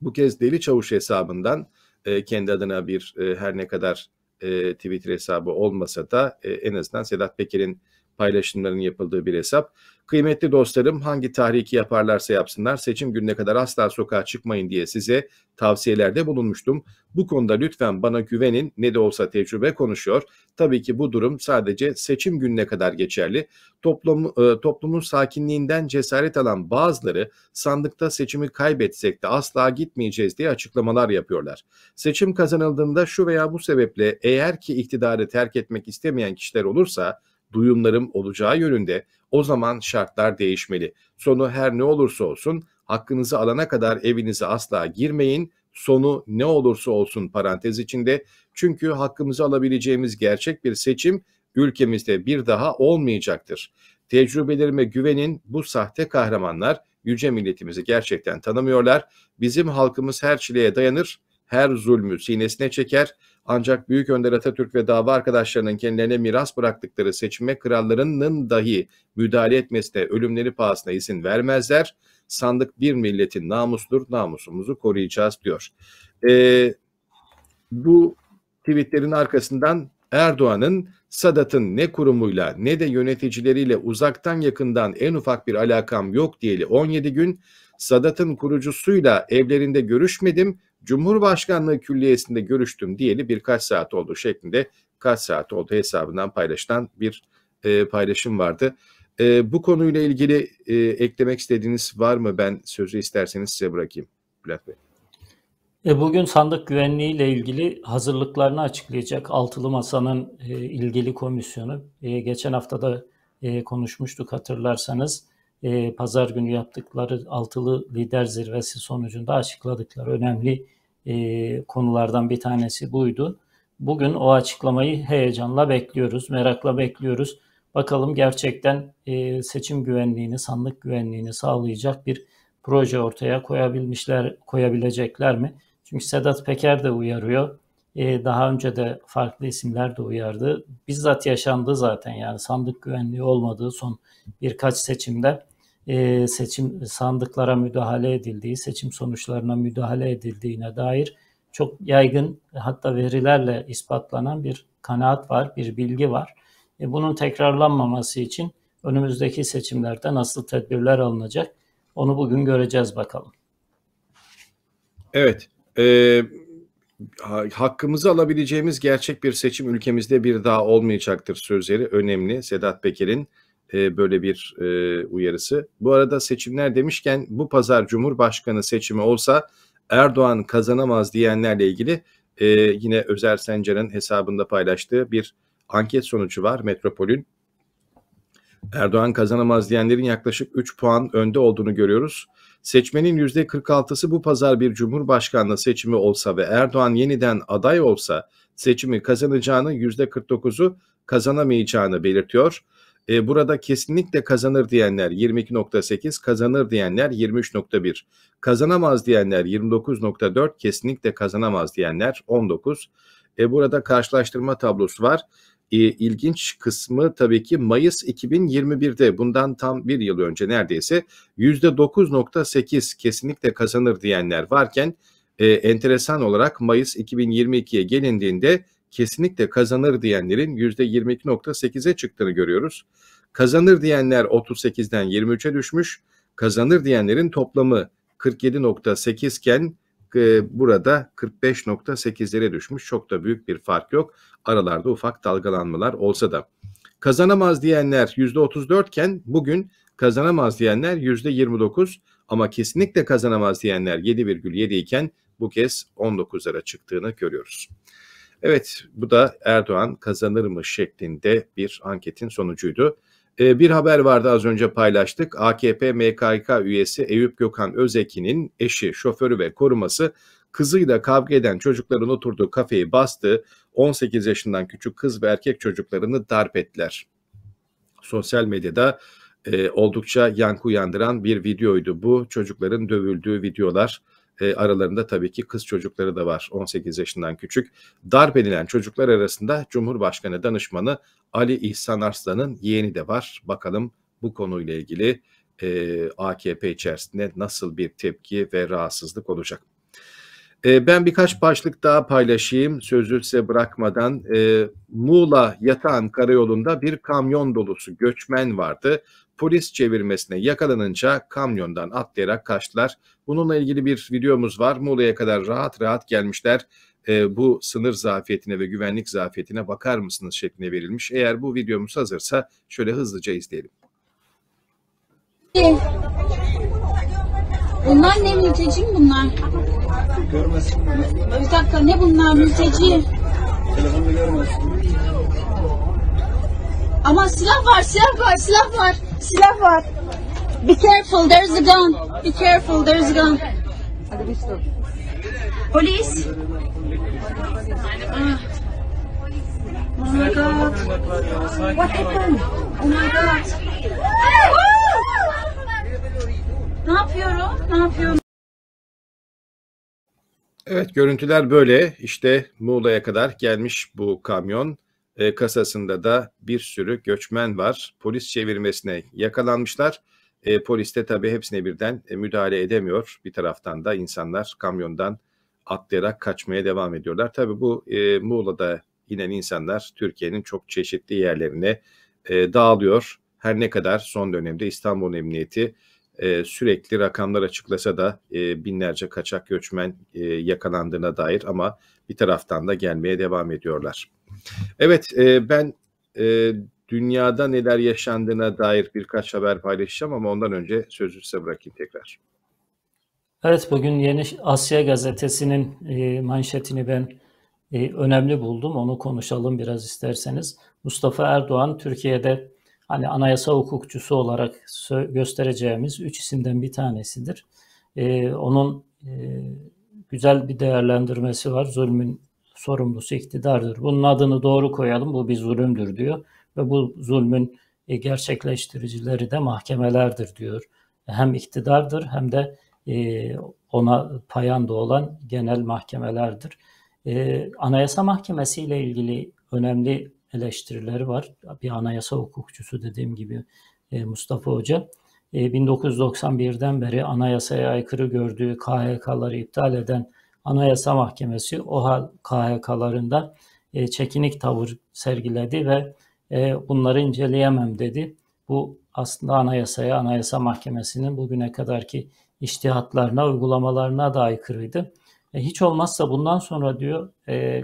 Bu kez Deli Çavuş hesabından e, kendi adına bir e, her ne kadar e, Twitter hesabı olmasa da e, en azından Sedat Peker'in paylaşımların yapıldığı bir hesap. Kıymetli dostlarım hangi tahriki yaparlarsa yapsınlar seçim gününe kadar asla sokağa çıkmayın diye size tavsiyelerde bulunmuştum. Bu konuda lütfen bana güvenin ne de olsa tecrübe konuşuyor. Tabii ki bu durum sadece seçim gününe kadar geçerli. Toplum, e, toplumun sakinliğinden cesaret alan bazıları sandıkta seçimi kaybetsek de asla gitmeyeceğiz diye açıklamalar yapıyorlar. Seçim kazanıldığında şu veya bu sebeple eğer ki iktidarı terk etmek istemeyen kişiler olursa duyumlarım olacağı yönünde o zaman şartlar değişmeli. Sonu her ne olursa olsun hakkınızı alana kadar evinize asla girmeyin. Sonu ne olursa olsun parantez içinde. Çünkü hakkımızı alabileceğimiz gerçek bir seçim ülkemizde bir daha olmayacaktır. Tecrübelerime güvenin bu sahte kahramanlar yüce milletimizi gerçekten tanımıyorlar. Bizim halkımız her çileye dayanır, her zulmü sinesine çeker, ancak Büyük Önder Atatürk ve dava arkadaşlarının kendilerine miras bıraktıkları seçime krallarının dahi müdahale etmesine ölümleri pahasına izin vermezler. Sandık bir milletin namusudur, namusumuzu koruyacağız diyor. Ee, bu tweetlerin arkasından Erdoğan'ın Sadat'ın ne kurumuyla ne de yöneticileriyle uzaktan yakından en ufak bir alakam yok diyeli 17 gün Sadat'ın kurucusuyla evlerinde görüşmedim Cumhurbaşkanlığı Külliyesi'nde görüştüm diyeli birkaç saat oldu şeklinde kaç saat oldu hesabından paylaşılan bir e, paylaşım vardı. E, bu konuyla ilgili e, eklemek istediğiniz var mı? Ben sözü isterseniz size bırakayım Bülent Bey. E bugün sandık güvenliği ile ilgili hazırlıklarını açıklayacak Altılı Masa'nın e, ilgili komisyonu. E, geçen hafta da e, konuşmuştuk hatırlarsanız. E, Pazar günü yaptıkları Altılı Lider Zirvesi sonucunda açıkladıkları önemli e, konulardan bir tanesi buydu. Bugün o açıklamayı heyecanla bekliyoruz, merakla bekliyoruz. Bakalım gerçekten e, seçim güvenliğini, sandık güvenliğini sağlayacak bir proje ortaya koyabilmişler, koyabilecekler mi? Çünkü Sedat Peker de uyarıyor. E, daha önce de farklı isimler de uyardı. Bizzat yaşandı zaten yani sandık güvenliği olmadığı son birkaç seçimde e, seçim sandıklara müdahale edildiği, seçim sonuçlarına müdahale edildiğine dair çok yaygın hatta verilerle ispatlanan bir kanaat var, bir bilgi var. E, bunun tekrarlanmaması için önümüzdeki seçimlerde nasıl tedbirler alınacak onu bugün göreceğiz bakalım. Evet, e, hakkımızı alabileceğimiz gerçek bir seçim ülkemizde bir daha olmayacaktır sözleri önemli. Sedat Peker'in e, böyle bir e, uyarısı. Bu arada seçimler demişken bu pazar Cumhurbaşkanı seçimi olsa Erdoğan kazanamaz diyenlerle ilgili e, yine Özer Sencer'in hesabında paylaştığı bir anket sonucu var Metropol'ün. Erdoğan kazanamaz diyenlerin yaklaşık 3 puan önde olduğunu görüyoruz. Seçmenin %46'sı bu pazar bir cumhurbaşkanlığı seçimi olsa ve Erdoğan yeniden aday olsa seçimi kazanacağını %49'u kazanamayacağını belirtiyor. E, burada kesinlikle kazanır diyenler 22.8, kazanır diyenler 23.1, kazanamaz diyenler 29.4, kesinlikle kazanamaz diyenler 19. E, burada karşılaştırma tablosu var. E, ilginç kısmı tabii ki Mayıs 2021'de bundan tam bir yıl önce neredeyse %9.8 kesinlikle kazanır diyenler varken e, enteresan olarak Mayıs 2022'ye gelindiğinde kesinlikle kazanır diyenlerin %22.8'e çıktığını görüyoruz. Kazanır diyenler 38'den 23'e düşmüş. Kazanır diyenlerin toplamı 47.8 iken e, burada 45.8'lere düşmüş. Çok da büyük bir fark yok. Aralarda ufak dalgalanmalar olsa da. Kazanamaz diyenler %34 iken bugün kazanamaz diyenler %29 ama kesinlikle kazanamaz diyenler 7,7 iken bu kez 19'lara çıktığını görüyoruz. Evet bu da Erdoğan kazanır mı şeklinde bir anketin sonucuydu. Ee, bir haber vardı az önce paylaştık. AKP MKK üyesi Eyüp Gökhan Özeki'nin eşi, şoförü ve koruması kızıyla kavga eden çocukların oturduğu kafeyi bastı. 18 yaşından küçük kız ve erkek çocuklarını darp ettiler. Sosyal medyada e, oldukça yankı uyandıran bir videoydu bu. Çocukların dövüldüğü videolar e, aralarında tabii ki kız çocukları da var 18 yaşından küçük. Darp edilen çocuklar arasında Cumhurbaşkanı danışmanı Ali İhsan Arslan'ın yeğeni de var. Bakalım bu konuyla ilgili e, AKP içerisinde nasıl bir tepki ve rahatsızlık olacak. E, ben birkaç başlık daha paylaşayım sözü size bırakmadan. E, Muğla Yatağan Karayolu'nda bir kamyon dolusu göçmen vardı polis çevirmesine yakalanınca kamyondan atlayarak kaçtılar. Bununla ilgili bir videomuz var. Muğla'ya kadar rahat rahat gelmişler. E, bu sınır zafiyetine ve güvenlik zafiyetine bakar mısınız şeklinde verilmiş. Eğer bu videomuz hazırsa şöyle hızlıca izleyelim. Bunlar ne mülteci mi bunlar? Görmesin. Bir dakika ne bunlar mülteci? Telefonda görmesin. Ama silah var, silah var, silah var, silah var. Be careful, there's a gun. Be careful, there's a gun. Polis. Oh my god. What happened? Oh my god. ne yapıyorum? Ne yapıyorum? Evet görüntüler böyle İşte Muğla'ya kadar gelmiş bu kamyon e, kasasında da bir sürü göçmen var. Polis çevirmesine yakalanmışlar. E, polis de tabii hepsine birden e, müdahale edemiyor. Bir taraftan da insanlar kamyondan atlayarak kaçmaya devam ediyorlar. Tabii bu e, Muğla'da inen insanlar Türkiye'nin çok çeşitli yerlerine e, dağılıyor. Her ne kadar son dönemde İstanbul Emniyeti e, sürekli rakamlar açıklasa da e, binlerce kaçak göçmen e, yakalandığına dair ama bir taraftan da gelmeye devam ediyorlar. Evet e, ben e, dünyada neler yaşandığına dair birkaç haber paylaşacağım ama ondan önce sözü size bırakayım tekrar. Evet bugün Yeni Asya Gazetesi'nin e, manşetini ben e, önemli buldum. Onu konuşalım biraz isterseniz. Mustafa Erdoğan Türkiye'de hani anayasa hukukçusu olarak göstereceğimiz üç isimden bir tanesidir. E, onun e, güzel bir değerlendirmesi var. Zulmün sorumlusu iktidardır. Bunun adını doğru koyalım. Bu bir zulümdür diyor ve bu zulmün e, gerçekleştiricileri de mahkemelerdir diyor. Hem iktidardır hem de e, ona payanda olan genel mahkemelerdir. E, Anayasa Mahkemesi ile ilgili önemli eleştirileri var. Bir anayasa hukukçusu dediğim gibi e, Mustafa Hoca. 1991'den e, beri anayasaya aykırı gördüğü KHK'ları iptal eden Anayasa Mahkemesi o KHK'larında e, çekinik tavır sergiledi ve bunları inceleyemem dedi. Bu aslında anayasaya, anayasa mahkemesinin bugüne kadarki iştihatlarına, uygulamalarına da aykırıydı. Hiç olmazsa bundan sonra diyor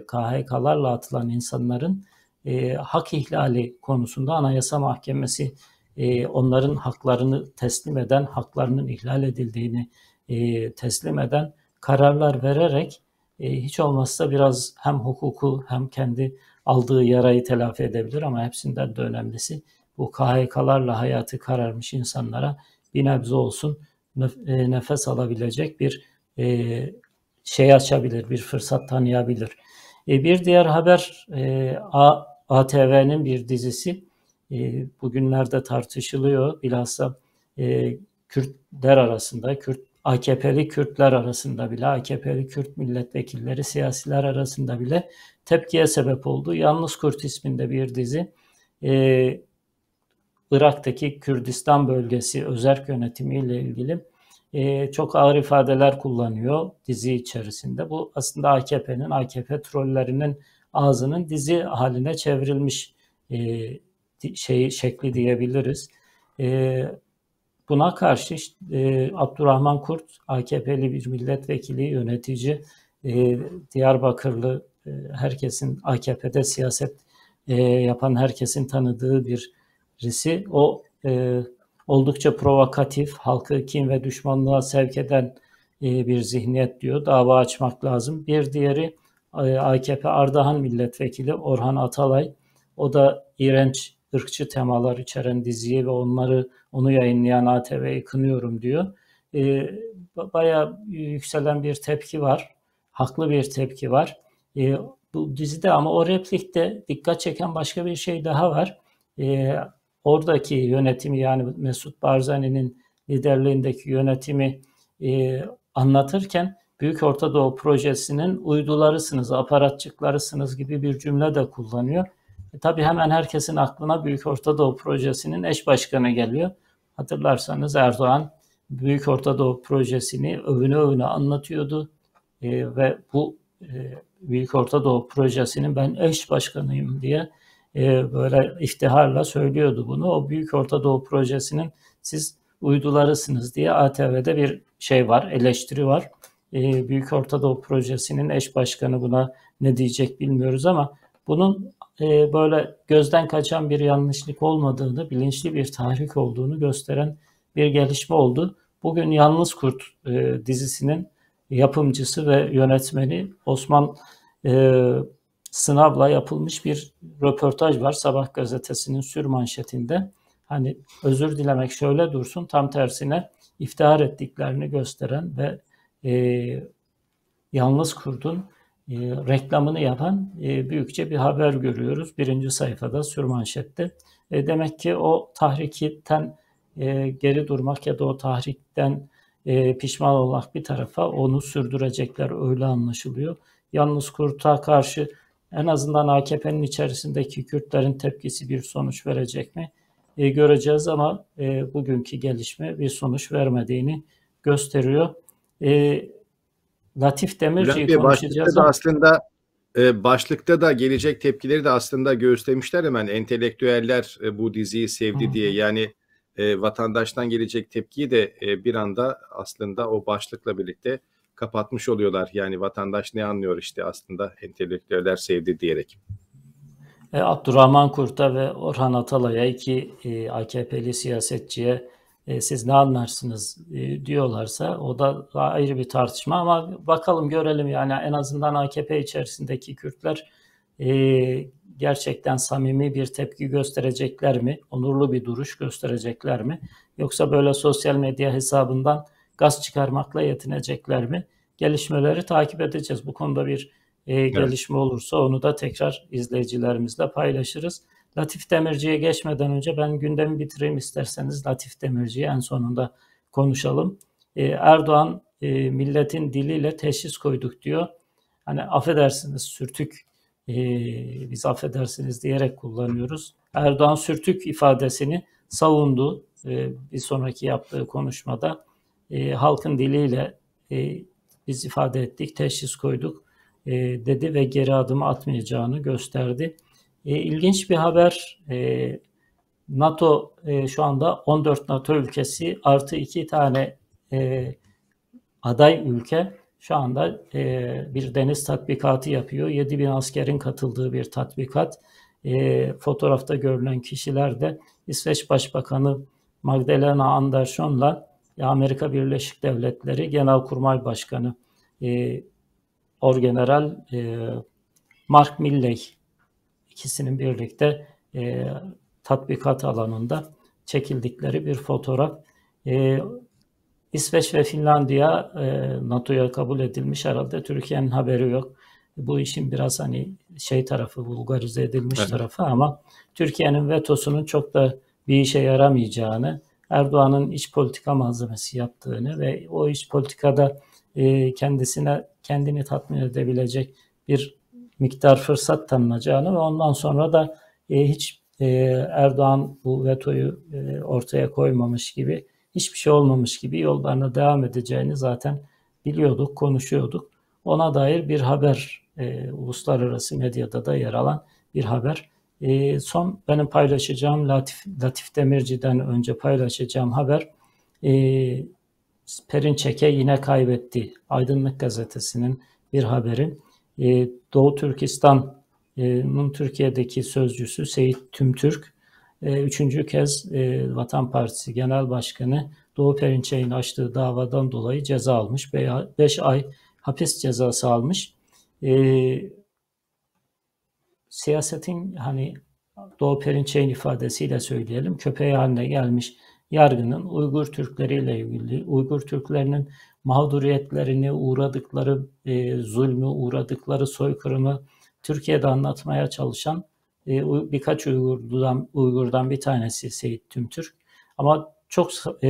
KHK'larla atılan insanların e, hak ihlali konusunda Anayasa Mahkemesi e, onların haklarını teslim eden, haklarının ihlal edildiğini e, teslim eden kararlar vererek e, hiç olmazsa biraz hem hukuku hem kendi aldığı yarayı telafi edebilir ama hepsinden de önemlisi bu KHK'larla hayatı kararmış insanlara bir nebze olsun e, nefes alabilecek bir e, şey açabilir, bir fırsat tanıyabilir. E, bir diğer haber ATV'nin bir dizisi e, bugünlerde tartışılıyor. Bilhassa e, Kürtler arasında, Kürt AKP'li Kürtler arasında bile, AKP'li Kürt milletvekilleri, siyasiler arasında bile tepkiye sebep oldu. Yalnız Kürt isminde bir dizi e, Irak'taki Kürdistan bölgesi özerk yönetimiyle ilgili e, çok ağır ifadeler kullanıyor dizi içerisinde. Bu aslında AKP'nin, AKP trollerinin ağzının dizi haline çevrilmiş e, şey şekli diyebiliriz. E, buna karşı işte, e, Abdurrahman Kurt, AKP'li bir milletvekili, yönetici, Diyarbakırlı herkesin AKP'de siyaset yapan herkesin tanıdığı birisi. O oldukça provokatif, halkı kin ve düşmanlığa sevk eden bir zihniyet diyor. Dava açmak lazım. Bir diğeri AKP Ardahan Milletvekili Orhan Atalay. O da iğrenç ırkçı temalar içeren diziyi ve onları onu yayınlayan ATV yıkınıyorum diyor. E, bayağı yükselen bir tepki var. Haklı bir tepki var. E, bu dizide ama o replikte dikkat çeken başka bir şey daha var. E, oradaki yönetimi yani Mesut Barzani'nin liderliğindeki yönetimi e, anlatırken Büyük Orta Doğu Projesi'nin uydularısınız, aparatçıklarısınız gibi bir cümle de kullanıyor. E tabii hemen herkesin aklına Büyük Orta Doğu Projesi'nin eş başkanı geliyor. Hatırlarsanız Erdoğan Büyük Orta Doğu Projesi'ni övüne övüne anlatıyordu. E, ve bu e, Büyük Orta Doğu Projesi'nin ben eş başkanıyım diye e, böyle iftiharla söylüyordu bunu. O Büyük Orta Doğu Projesi'nin siz uydularısınız diye ATV'de bir şey var, eleştiri var e, Büyük Ortadoğu Projesi'nin eş başkanı buna ne diyecek bilmiyoruz ama bunun e, böyle gözden kaçan bir yanlışlık olmadığını, bilinçli bir tahrik olduğunu gösteren bir gelişme oldu. Bugün Yalnız Kurt e, dizisinin yapımcısı ve yönetmeni Osman e, Sınav'la yapılmış bir röportaj var Sabah gazetesinin sür manşetinde. Hani özür dilemek şöyle dursun tam tersine iftihar ettiklerini gösteren ve e, yalnız kurdun e, reklamını yapan e, büyükçe bir haber görüyoruz. Birinci sayfada sürmanşette. E, demek ki o tahrikten e, geri durmak ya da o tahrikten e, pişman olmak bir tarafa onu sürdürecekler öyle anlaşılıyor. Yalnız kurta karşı en azından AKP'nin içerisindeki Kürtlerin tepkisi bir sonuç verecek mi? E, göreceğiz ama e, bugünkü gelişme bir sonuç vermediğini gösteriyor. E, Latif Demirci'yi Bey, konuşacağız. Başlıkta da aslında e, başlıkta da gelecek tepkileri de aslında göstermişler hemen entelektüeller e, bu diziyi sevdi diye yani e, vatandaştan gelecek tepkiyi de bir anda aslında o başlıkla birlikte kapatmış oluyorlar. Yani vatandaş ne anlıyor işte aslında entelektüeller sevdi diyerek. Abdurrahman Kurt'a ve Orhan Atalay'a iki AKP'li siyasetçiye e, siz ne anlarsınız e, diyorlarsa o da ayrı bir tartışma ama bakalım görelim yani en azından AKP içerisindeki Kürtler e, gerçekten samimi bir tepki gösterecekler mi? Onurlu bir duruş gösterecekler mi? Yoksa böyle sosyal medya hesabından gaz çıkarmakla yetinecekler mi? Gelişmeleri takip edeceğiz. Bu konuda bir gelişme olursa onu da tekrar izleyicilerimizle paylaşırız. Latif Demirci'ye geçmeden önce ben gündemi bitireyim isterseniz Latif Demirci'yi en sonunda konuşalım. Ee, Erdoğan e, milletin diliyle teşhis koyduk diyor. Hani affedersiniz sürtük e, biz affedersiniz diyerek kullanıyoruz. Erdoğan sürtük ifadesini savundu e, bir sonraki yaptığı konuşmada. E, halkın diliyle e, biz ifade ettik, teşhis koyduk e, dedi ve geri adımı atmayacağını gösterdi. E, ilginç bir haber. E, NATO e, şu anda 14 NATO ülkesi artı 2 tane e, aday ülke şu anda e, bir deniz tatbikatı yapıyor. 7 bin askerin katıldığı bir tatbikat. E, fotoğrafta görünen kişiler de İsveç Başbakanı Magdalena Andersson'la Amerika Birleşik Devletleri Genelkurmay Başkanı e, Orgeneral e, Mark Milley ikisinin birlikte e, tatbikat alanında çekildikleri bir fotoğraf. E, İsveç ve Finlandiya e, NATO'ya kabul edilmiş herhalde. Türkiye'nin haberi yok. Bu işin biraz hani şey tarafı, vulgarize edilmiş evet. tarafı ama Türkiye'nin vetosunun çok da bir işe yaramayacağını, Erdoğan'ın iç politika malzemesi yaptığını ve o iç politikada e, kendisine kendini tatmin edebilecek bir miktar fırsat tanınacağını ve ondan sonra da e, hiç e, Erdoğan bu vetoyu e, ortaya koymamış gibi hiçbir şey olmamış gibi yollarına devam edeceğini zaten biliyorduk, konuşuyorduk. Ona dair bir haber e, uluslararası medyada da yer alan bir haber. E, son benim paylaşacağım Latif, Latif Demirci'den önce paylaşacağım haber e, Perinçek'e yine kaybetti. Aydınlık Gazetesi'nin bir haberi. E, Doğu Türkistan'ın Türkiye'deki sözcüsü Seyit Tümtürk, e, üçüncü kez e, Vatan Partisi Genel Başkanı Doğu Perinçeyin açtığı davadan dolayı ceza almış. 5 ay hapis cezası almış. siyasetin hani Doğu Perinçeyin ifadesiyle söyleyelim köpeği haline gelmiş yargının Uygur Türkleriyle ilgili, Uygur Türklerinin mağduriyetlerini, uğradıkları e, zulmü, uğradıkları soykırımı Türkiye'de anlatmaya çalışan e, birkaç Uygur'dan, Uygur'dan bir tanesi Seyit Tümtürk. Ama çok e,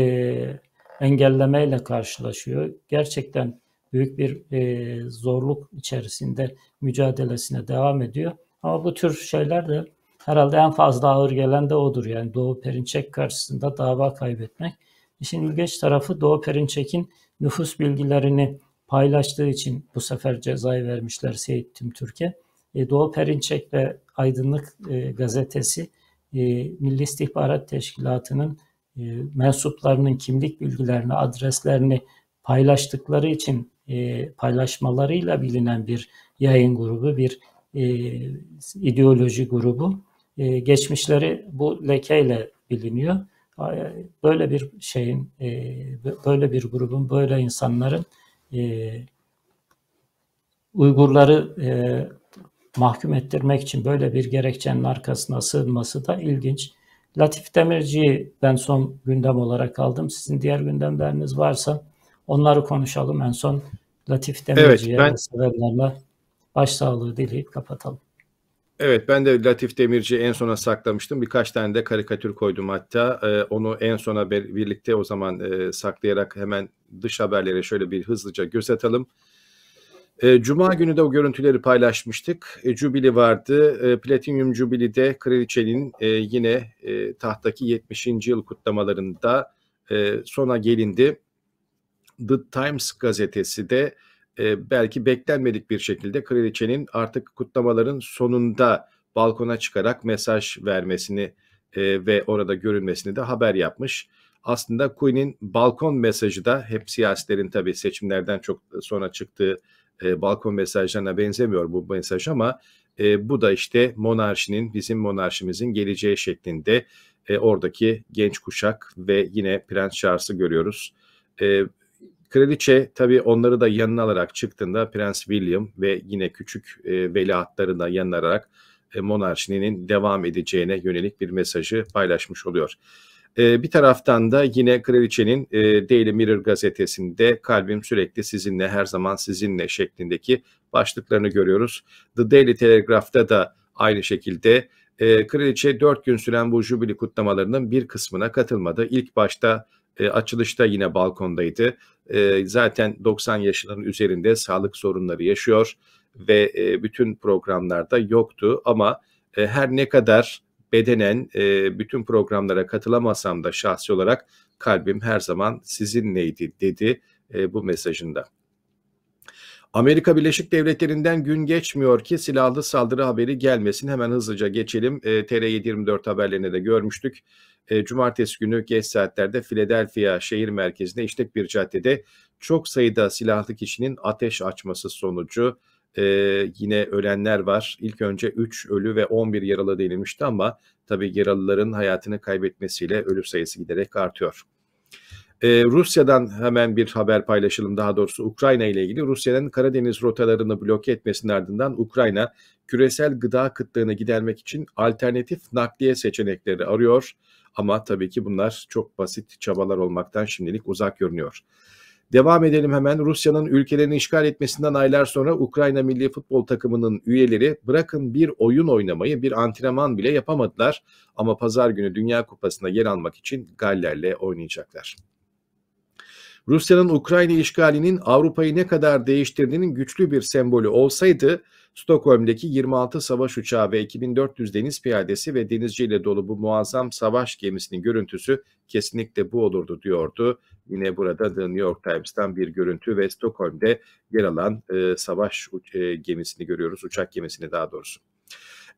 engellemeyle karşılaşıyor. Gerçekten büyük bir e, zorluk içerisinde mücadelesine devam ediyor. Ama bu tür şeyler de herhalde en fazla ağır gelen de odur. Yani Doğu Perinçek karşısında dava kaybetmek. İşin ilginç tarafı Doğu Perinçek'in nüfus bilgilerini paylaştığı için bu sefer cezayı vermişler Seyit Tüm Türk'e. E, Doğu Perinçek ve Aydınlık e, gazetesi e, Milli İstihbarat Teşkilatı'nın e, mensuplarının kimlik bilgilerini, adreslerini paylaştıkları için e, paylaşmalarıyla bilinen bir yayın grubu, bir e, ideoloji grubu. E, geçmişleri bu lekeyle biliniyor böyle bir şeyin, e, böyle bir grubun, böyle insanların e, Uygurları e, mahkum ettirmek için böyle bir gerekçenin arkasına sığınması da ilginç. Latif Demirci'yi ben son gündem olarak aldım. Sizin diğer gündemleriniz varsa onları konuşalım. En son Latif Demirci'ye evet, ben... severlerle başsağlığı dileyip kapatalım. Evet ben de Latif Demirci en sona saklamıştım. Birkaç tane de karikatür koydum hatta. Ee, onu en sona birlikte o zaman e, saklayarak hemen dış haberlere şöyle bir hızlıca göz atalım. E, Cuma günü de o görüntüleri paylaşmıştık. E, Jubili vardı. E, Platinum Jubilee'de kraliçenin e, yine e, tahtaki 70. yıl kutlamalarında e, sona gelindi. The Times gazetesi de e, belki beklenmedik bir şekilde kraliçenin artık kutlamaların sonunda balkona çıkarak mesaj vermesini e, ve orada görünmesini de haber yapmış. Aslında Queen'in balkon mesajı da hep siyasilerin tabii seçimlerden çok sonra çıktığı e, balkon mesajlarına benzemiyor bu mesaj ama e, bu da işte monarşinin bizim monarşimizin geleceği şeklinde e, oradaki genç kuşak ve yine Prens Charles'ı görüyoruz. E, Kraliçe tabii onları da yanına alarak çıktığında Prens William ve yine küçük e, veliahtları da yanına alarak e, monarşinin devam edeceğine yönelik bir mesajı paylaşmış oluyor. E, bir taraftan da yine kraliçenin e, Daily Mirror gazetesinde kalbim sürekli sizinle her zaman sizinle şeklindeki başlıklarını görüyoruz. The Daily Telegraph'ta da aynı şekilde e, kraliçe 4 gün süren bu jubili kutlamalarının bir kısmına katılmadı. İlk başta e, açılışta yine balkondaydı. E, zaten 90 yaşının üzerinde sağlık sorunları yaşıyor ve e, bütün programlarda yoktu ama e, her ne kadar bedenen e, bütün programlara katılamasam da şahsi olarak kalbim her zaman sizinleydi dedi e, bu mesajında. Amerika Birleşik Devletleri'nden gün geçmiyor ki silahlı saldırı haberi gelmesin. Hemen hızlıca geçelim. E, TR724 haberlerini de görmüştük e, cumartesi günü geç saatlerde Philadelphia şehir merkezinde işlek bir caddede çok sayıda silahlı kişinin ateş açması sonucu e, yine ölenler var. İlk önce 3 ölü ve 11 yaralı denilmişti ama tabii yaralıların hayatını kaybetmesiyle ölü sayısı giderek artıyor. Ee, Rusya'dan hemen bir haber paylaşalım daha doğrusu Ukrayna ile ilgili. Rusya'nın Karadeniz rotalarını bloke etmesinin ardından Ukrayna küresel gıda kıtlığını gidermek için alternatif nakliye seçenekleri arıyor. Ama tabii ki bunlar çok basit çabalar olmaktan şimdilik uzak görünüyor. Devam edelim hemen Rusya'nın ülkelerini işgal etmesinden aylar sonra Ukrayna milli futbol takımının üyeleri bırakın bir oyun oynamayı bir antrenman bile yapamadılar ama pazar günü Dünya Kupası'na yer almak için Galler'le oynayacaklar. Rusya'nın Ukrayna işgalinin Avrupa'yı ne kadar değiştirdiğinin güçlü bir sembolü olsaydı Stockholm'deki 26 savaş uçağı ve 2400 deniz piyadesi ve denizciyle dolu bu muazzam savaş gemisinin görüntüsü kesinlikle bu olurdu diyordu. Yine burada The New York Times'tan bir görüntü ve Stockholm'de yer alan e, savaş e, gemisini görüyoruz, uçak gemisini daha doğrusu.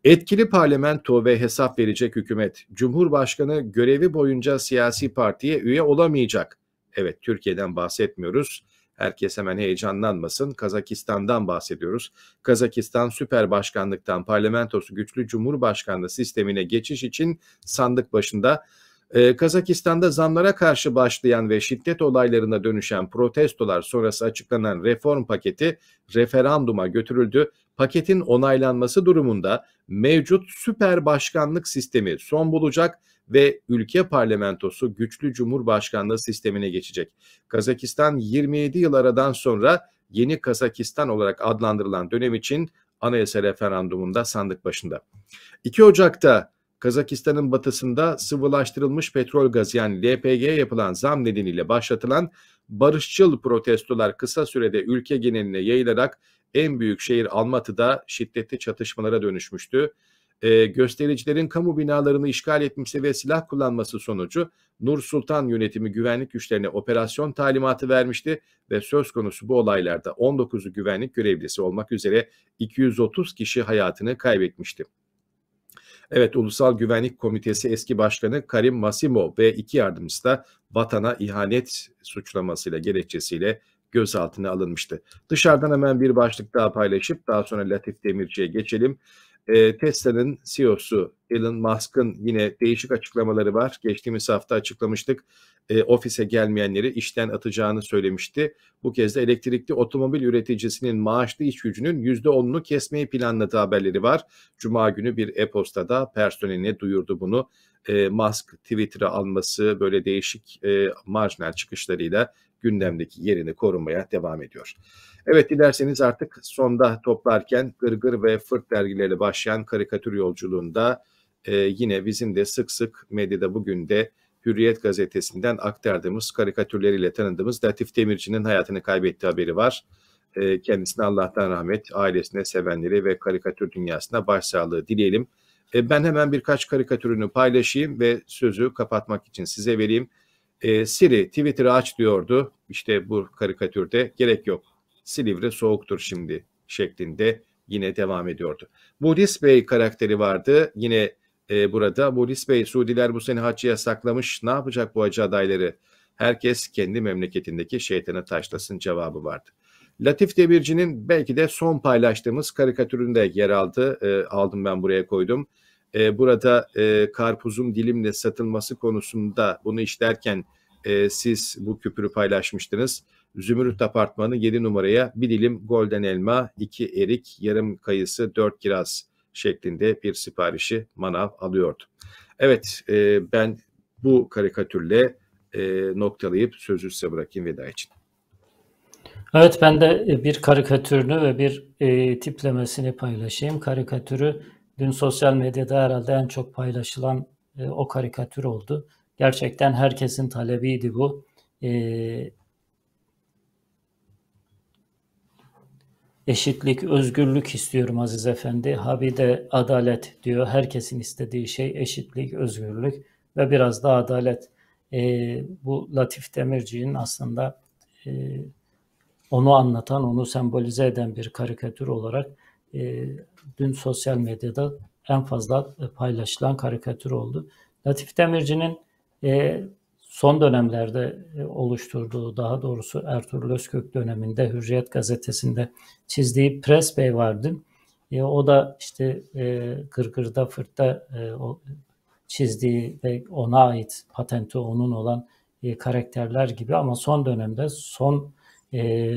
Etkili parlamento ve hesap verecek hükümet, Cumhurbaşkanı görevi boyunca siyasi partiye üye olamayacak. Evet Türkiye'den bahsetmiyoruz. Herkes hemen heyecanlanmasın. Kazakistan'dan bahsediyoruz. Kazakistan süper başkanlıktan parlamentosu güçlü cumhurbaşkanlığı sistemine geçiş için sandık başında ee, Kazakistan'da zamlara karşı başlayan ve şiddet olaylarına dönüşen protestolar sonrası açıklanan reform paketi referanduma götürüldü. Paketin onaylanması durumunda mevcut süper başkanlık sistemi son bulacak ve ülke parlamentosu güçlü cumhurbaşkanlığı sistemine geçecek. Kazakistan 27 yıl aradan sonra yeni Kazakistan olarak adlandırılan dönem için anayasa referandumunda sandık başında. 2 Ocak'ta Kazakistan'ın batısında sıvılaştırılmış petrol gazı yani LPG yapılan zam nedeniyle başlatılan barışçıl protestolar kısa sürede ülke geneline yayılarak en büyük şehir Almatı'da şiddetli çatışmalara dönüşmüştü. Ee, göstericilerin kamu binalarını işgal etmesi ve silah kullanması sonucu Nur Sultan yönetimi güvenlik güçlerine operasyon talimatı vermişti ve söz konusu bu olaylarda 19'u güvenlik görevlisi olmak üzere 230 kişi hayatını kaybetmişti. Evet Ulusal Güvenlik Komitesi eski başkanı Karim Masimo ve iki yardımcısı da vatana ihanet suçlamasıyla gerekçesiyle gözaltına alınmıştı. Dışarıdan hemen bir başlık daha paylaşıp daha sonra Latif Demirci'ye geçelim. Ee, e, Tesla'nın CEO'su Elon Musk'ın yine değişik açıklamaları var. Geçtiğimiz hafta açıklamıştık. E, ofise gelmeyenleri işten atacağını söylemişti. Bu kez de elektrikli otomobil üreticisinin maaşlı iş gücünün %10'unu kesmeyi planladığı haberleri var. Cuma günü bir e-postada personeline duyurdu bunu. E, Musk Twitter'a alması böyle değişik e, marjinal çıkışlarıyla gündemdeki yerini korumaya devam ediyor. Evet dilerseniz artık sonda toplarken Gırgır ve Fırt dergileriyle başlayan karikatür yolculuğunda e, yine bizim de sık sık medyada bugün de Hürriyet gazetesinden aktardığımız karikatürleriyle tanıdığımız Latif Demirci'nin hayatını kaybettiği haberi var. E, kendisine Allah'tan rahmet, ailesine, sevenleri ve karikatür dünyasına başsağlığı dileyelim. E, ben hemen birkaç karikatürünü paylaşayım ve sözü kapatmak için size vereyim. E, Siri Twitter'ı aç diyordu. İşte bu karikatürde gerek yok. Silivri soğuktur şimdi şeklinde yine devam ediyordu. Budis Bey karakteri vardı. Yine e, burada Budis Bey Suudiler bu seni haccı yasaklamış. Ne yapacak bu hacı adayları? Herkes kendi memleketindeki şeytanı taşlasın cevabı vardı. Latif Demirci'nin belki de son paylaştığımız karikatüründe yer aldı. E, aldım ben buraya koydum e, burada e, karpuzun dilimle satılması konusunda bunu işlerken e, siz bu küpürü paylaşmıştınız. Zümrüt Apartmanı 7 numaraya bir dilim golden elma, 2 erik, yarım kayısı, 4 kiraz şeklinde bir siparişi manav alıyordu. Evet e, ben bu karikatürle e, noktalayıp sözü size bırakayım veda için. Evet ben de bir karikatürünü ve bir e, tiplemesini paylaşayım. Karikatürü Dün sosyal medyada herhalde en çok paylaşılan e, o karikatür oldu. Gerçekten herkesin talebiydi bu. E, eşitlik, özgürlük istiyorum Aziz Efendi. Habi de adalet diyor. Herkesin istediği şey eşitlik, özgürlük ve biraz da adalet. E, bu Latif Demirci'nin aslında e, onu anlatan, onu sembolize eden bir karikatür olarak e, dün sosyal medyada en fazla e, paylaşılan karikatür oldu. Latif Demirci'nin e, son dönemlerde e, oluşturduğu, daha doğrusu Ertuğrul Özkök döneminde Hürriyet gazetesinde çizdiği Pres Bey vardı. E, o da işte e, Gırgır'da Fırt'ta e, o çizdiği ve ona ait patenti onun olan e, karakterler gibi ama son dönemde son e,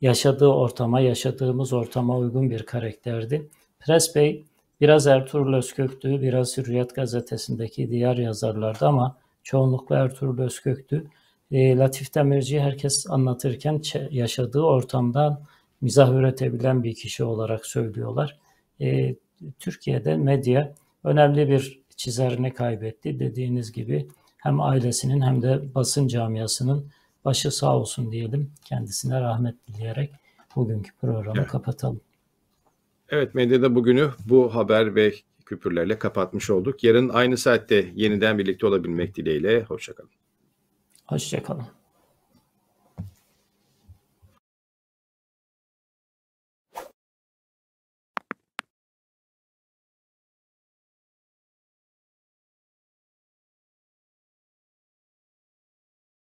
yaşadığı ortama, yaşadığımız ortama uygun bir karakterdi. Pres Bey biraz Ertuğrul Özköktü, biraz Hürriyet Gazetesi'ndeki diğer yazarlardı ama çoğunlukla Ertuğrul Özköktü. E, Latif Demirci herkes anlatırken yaşadığı ortamdan mizah üretebilen bir kişi olarak söylüyorlar. E, Türkiye'de medya önemli bir çizerini kaybetti. Dediğiniz gibi hem ailesinin hem de basın camiasının Başı sağ olsun diyelim. Kendisine rahmet dileyerek bugünkü programı evet. kapatalım. Evet medyada bugünü bu haber ve küpürlerle kapatmış olduk. Yarın aynı saatte yeniden birlikte olabilmek dileğiyle. Hoşçakalın. Hoşçakalın.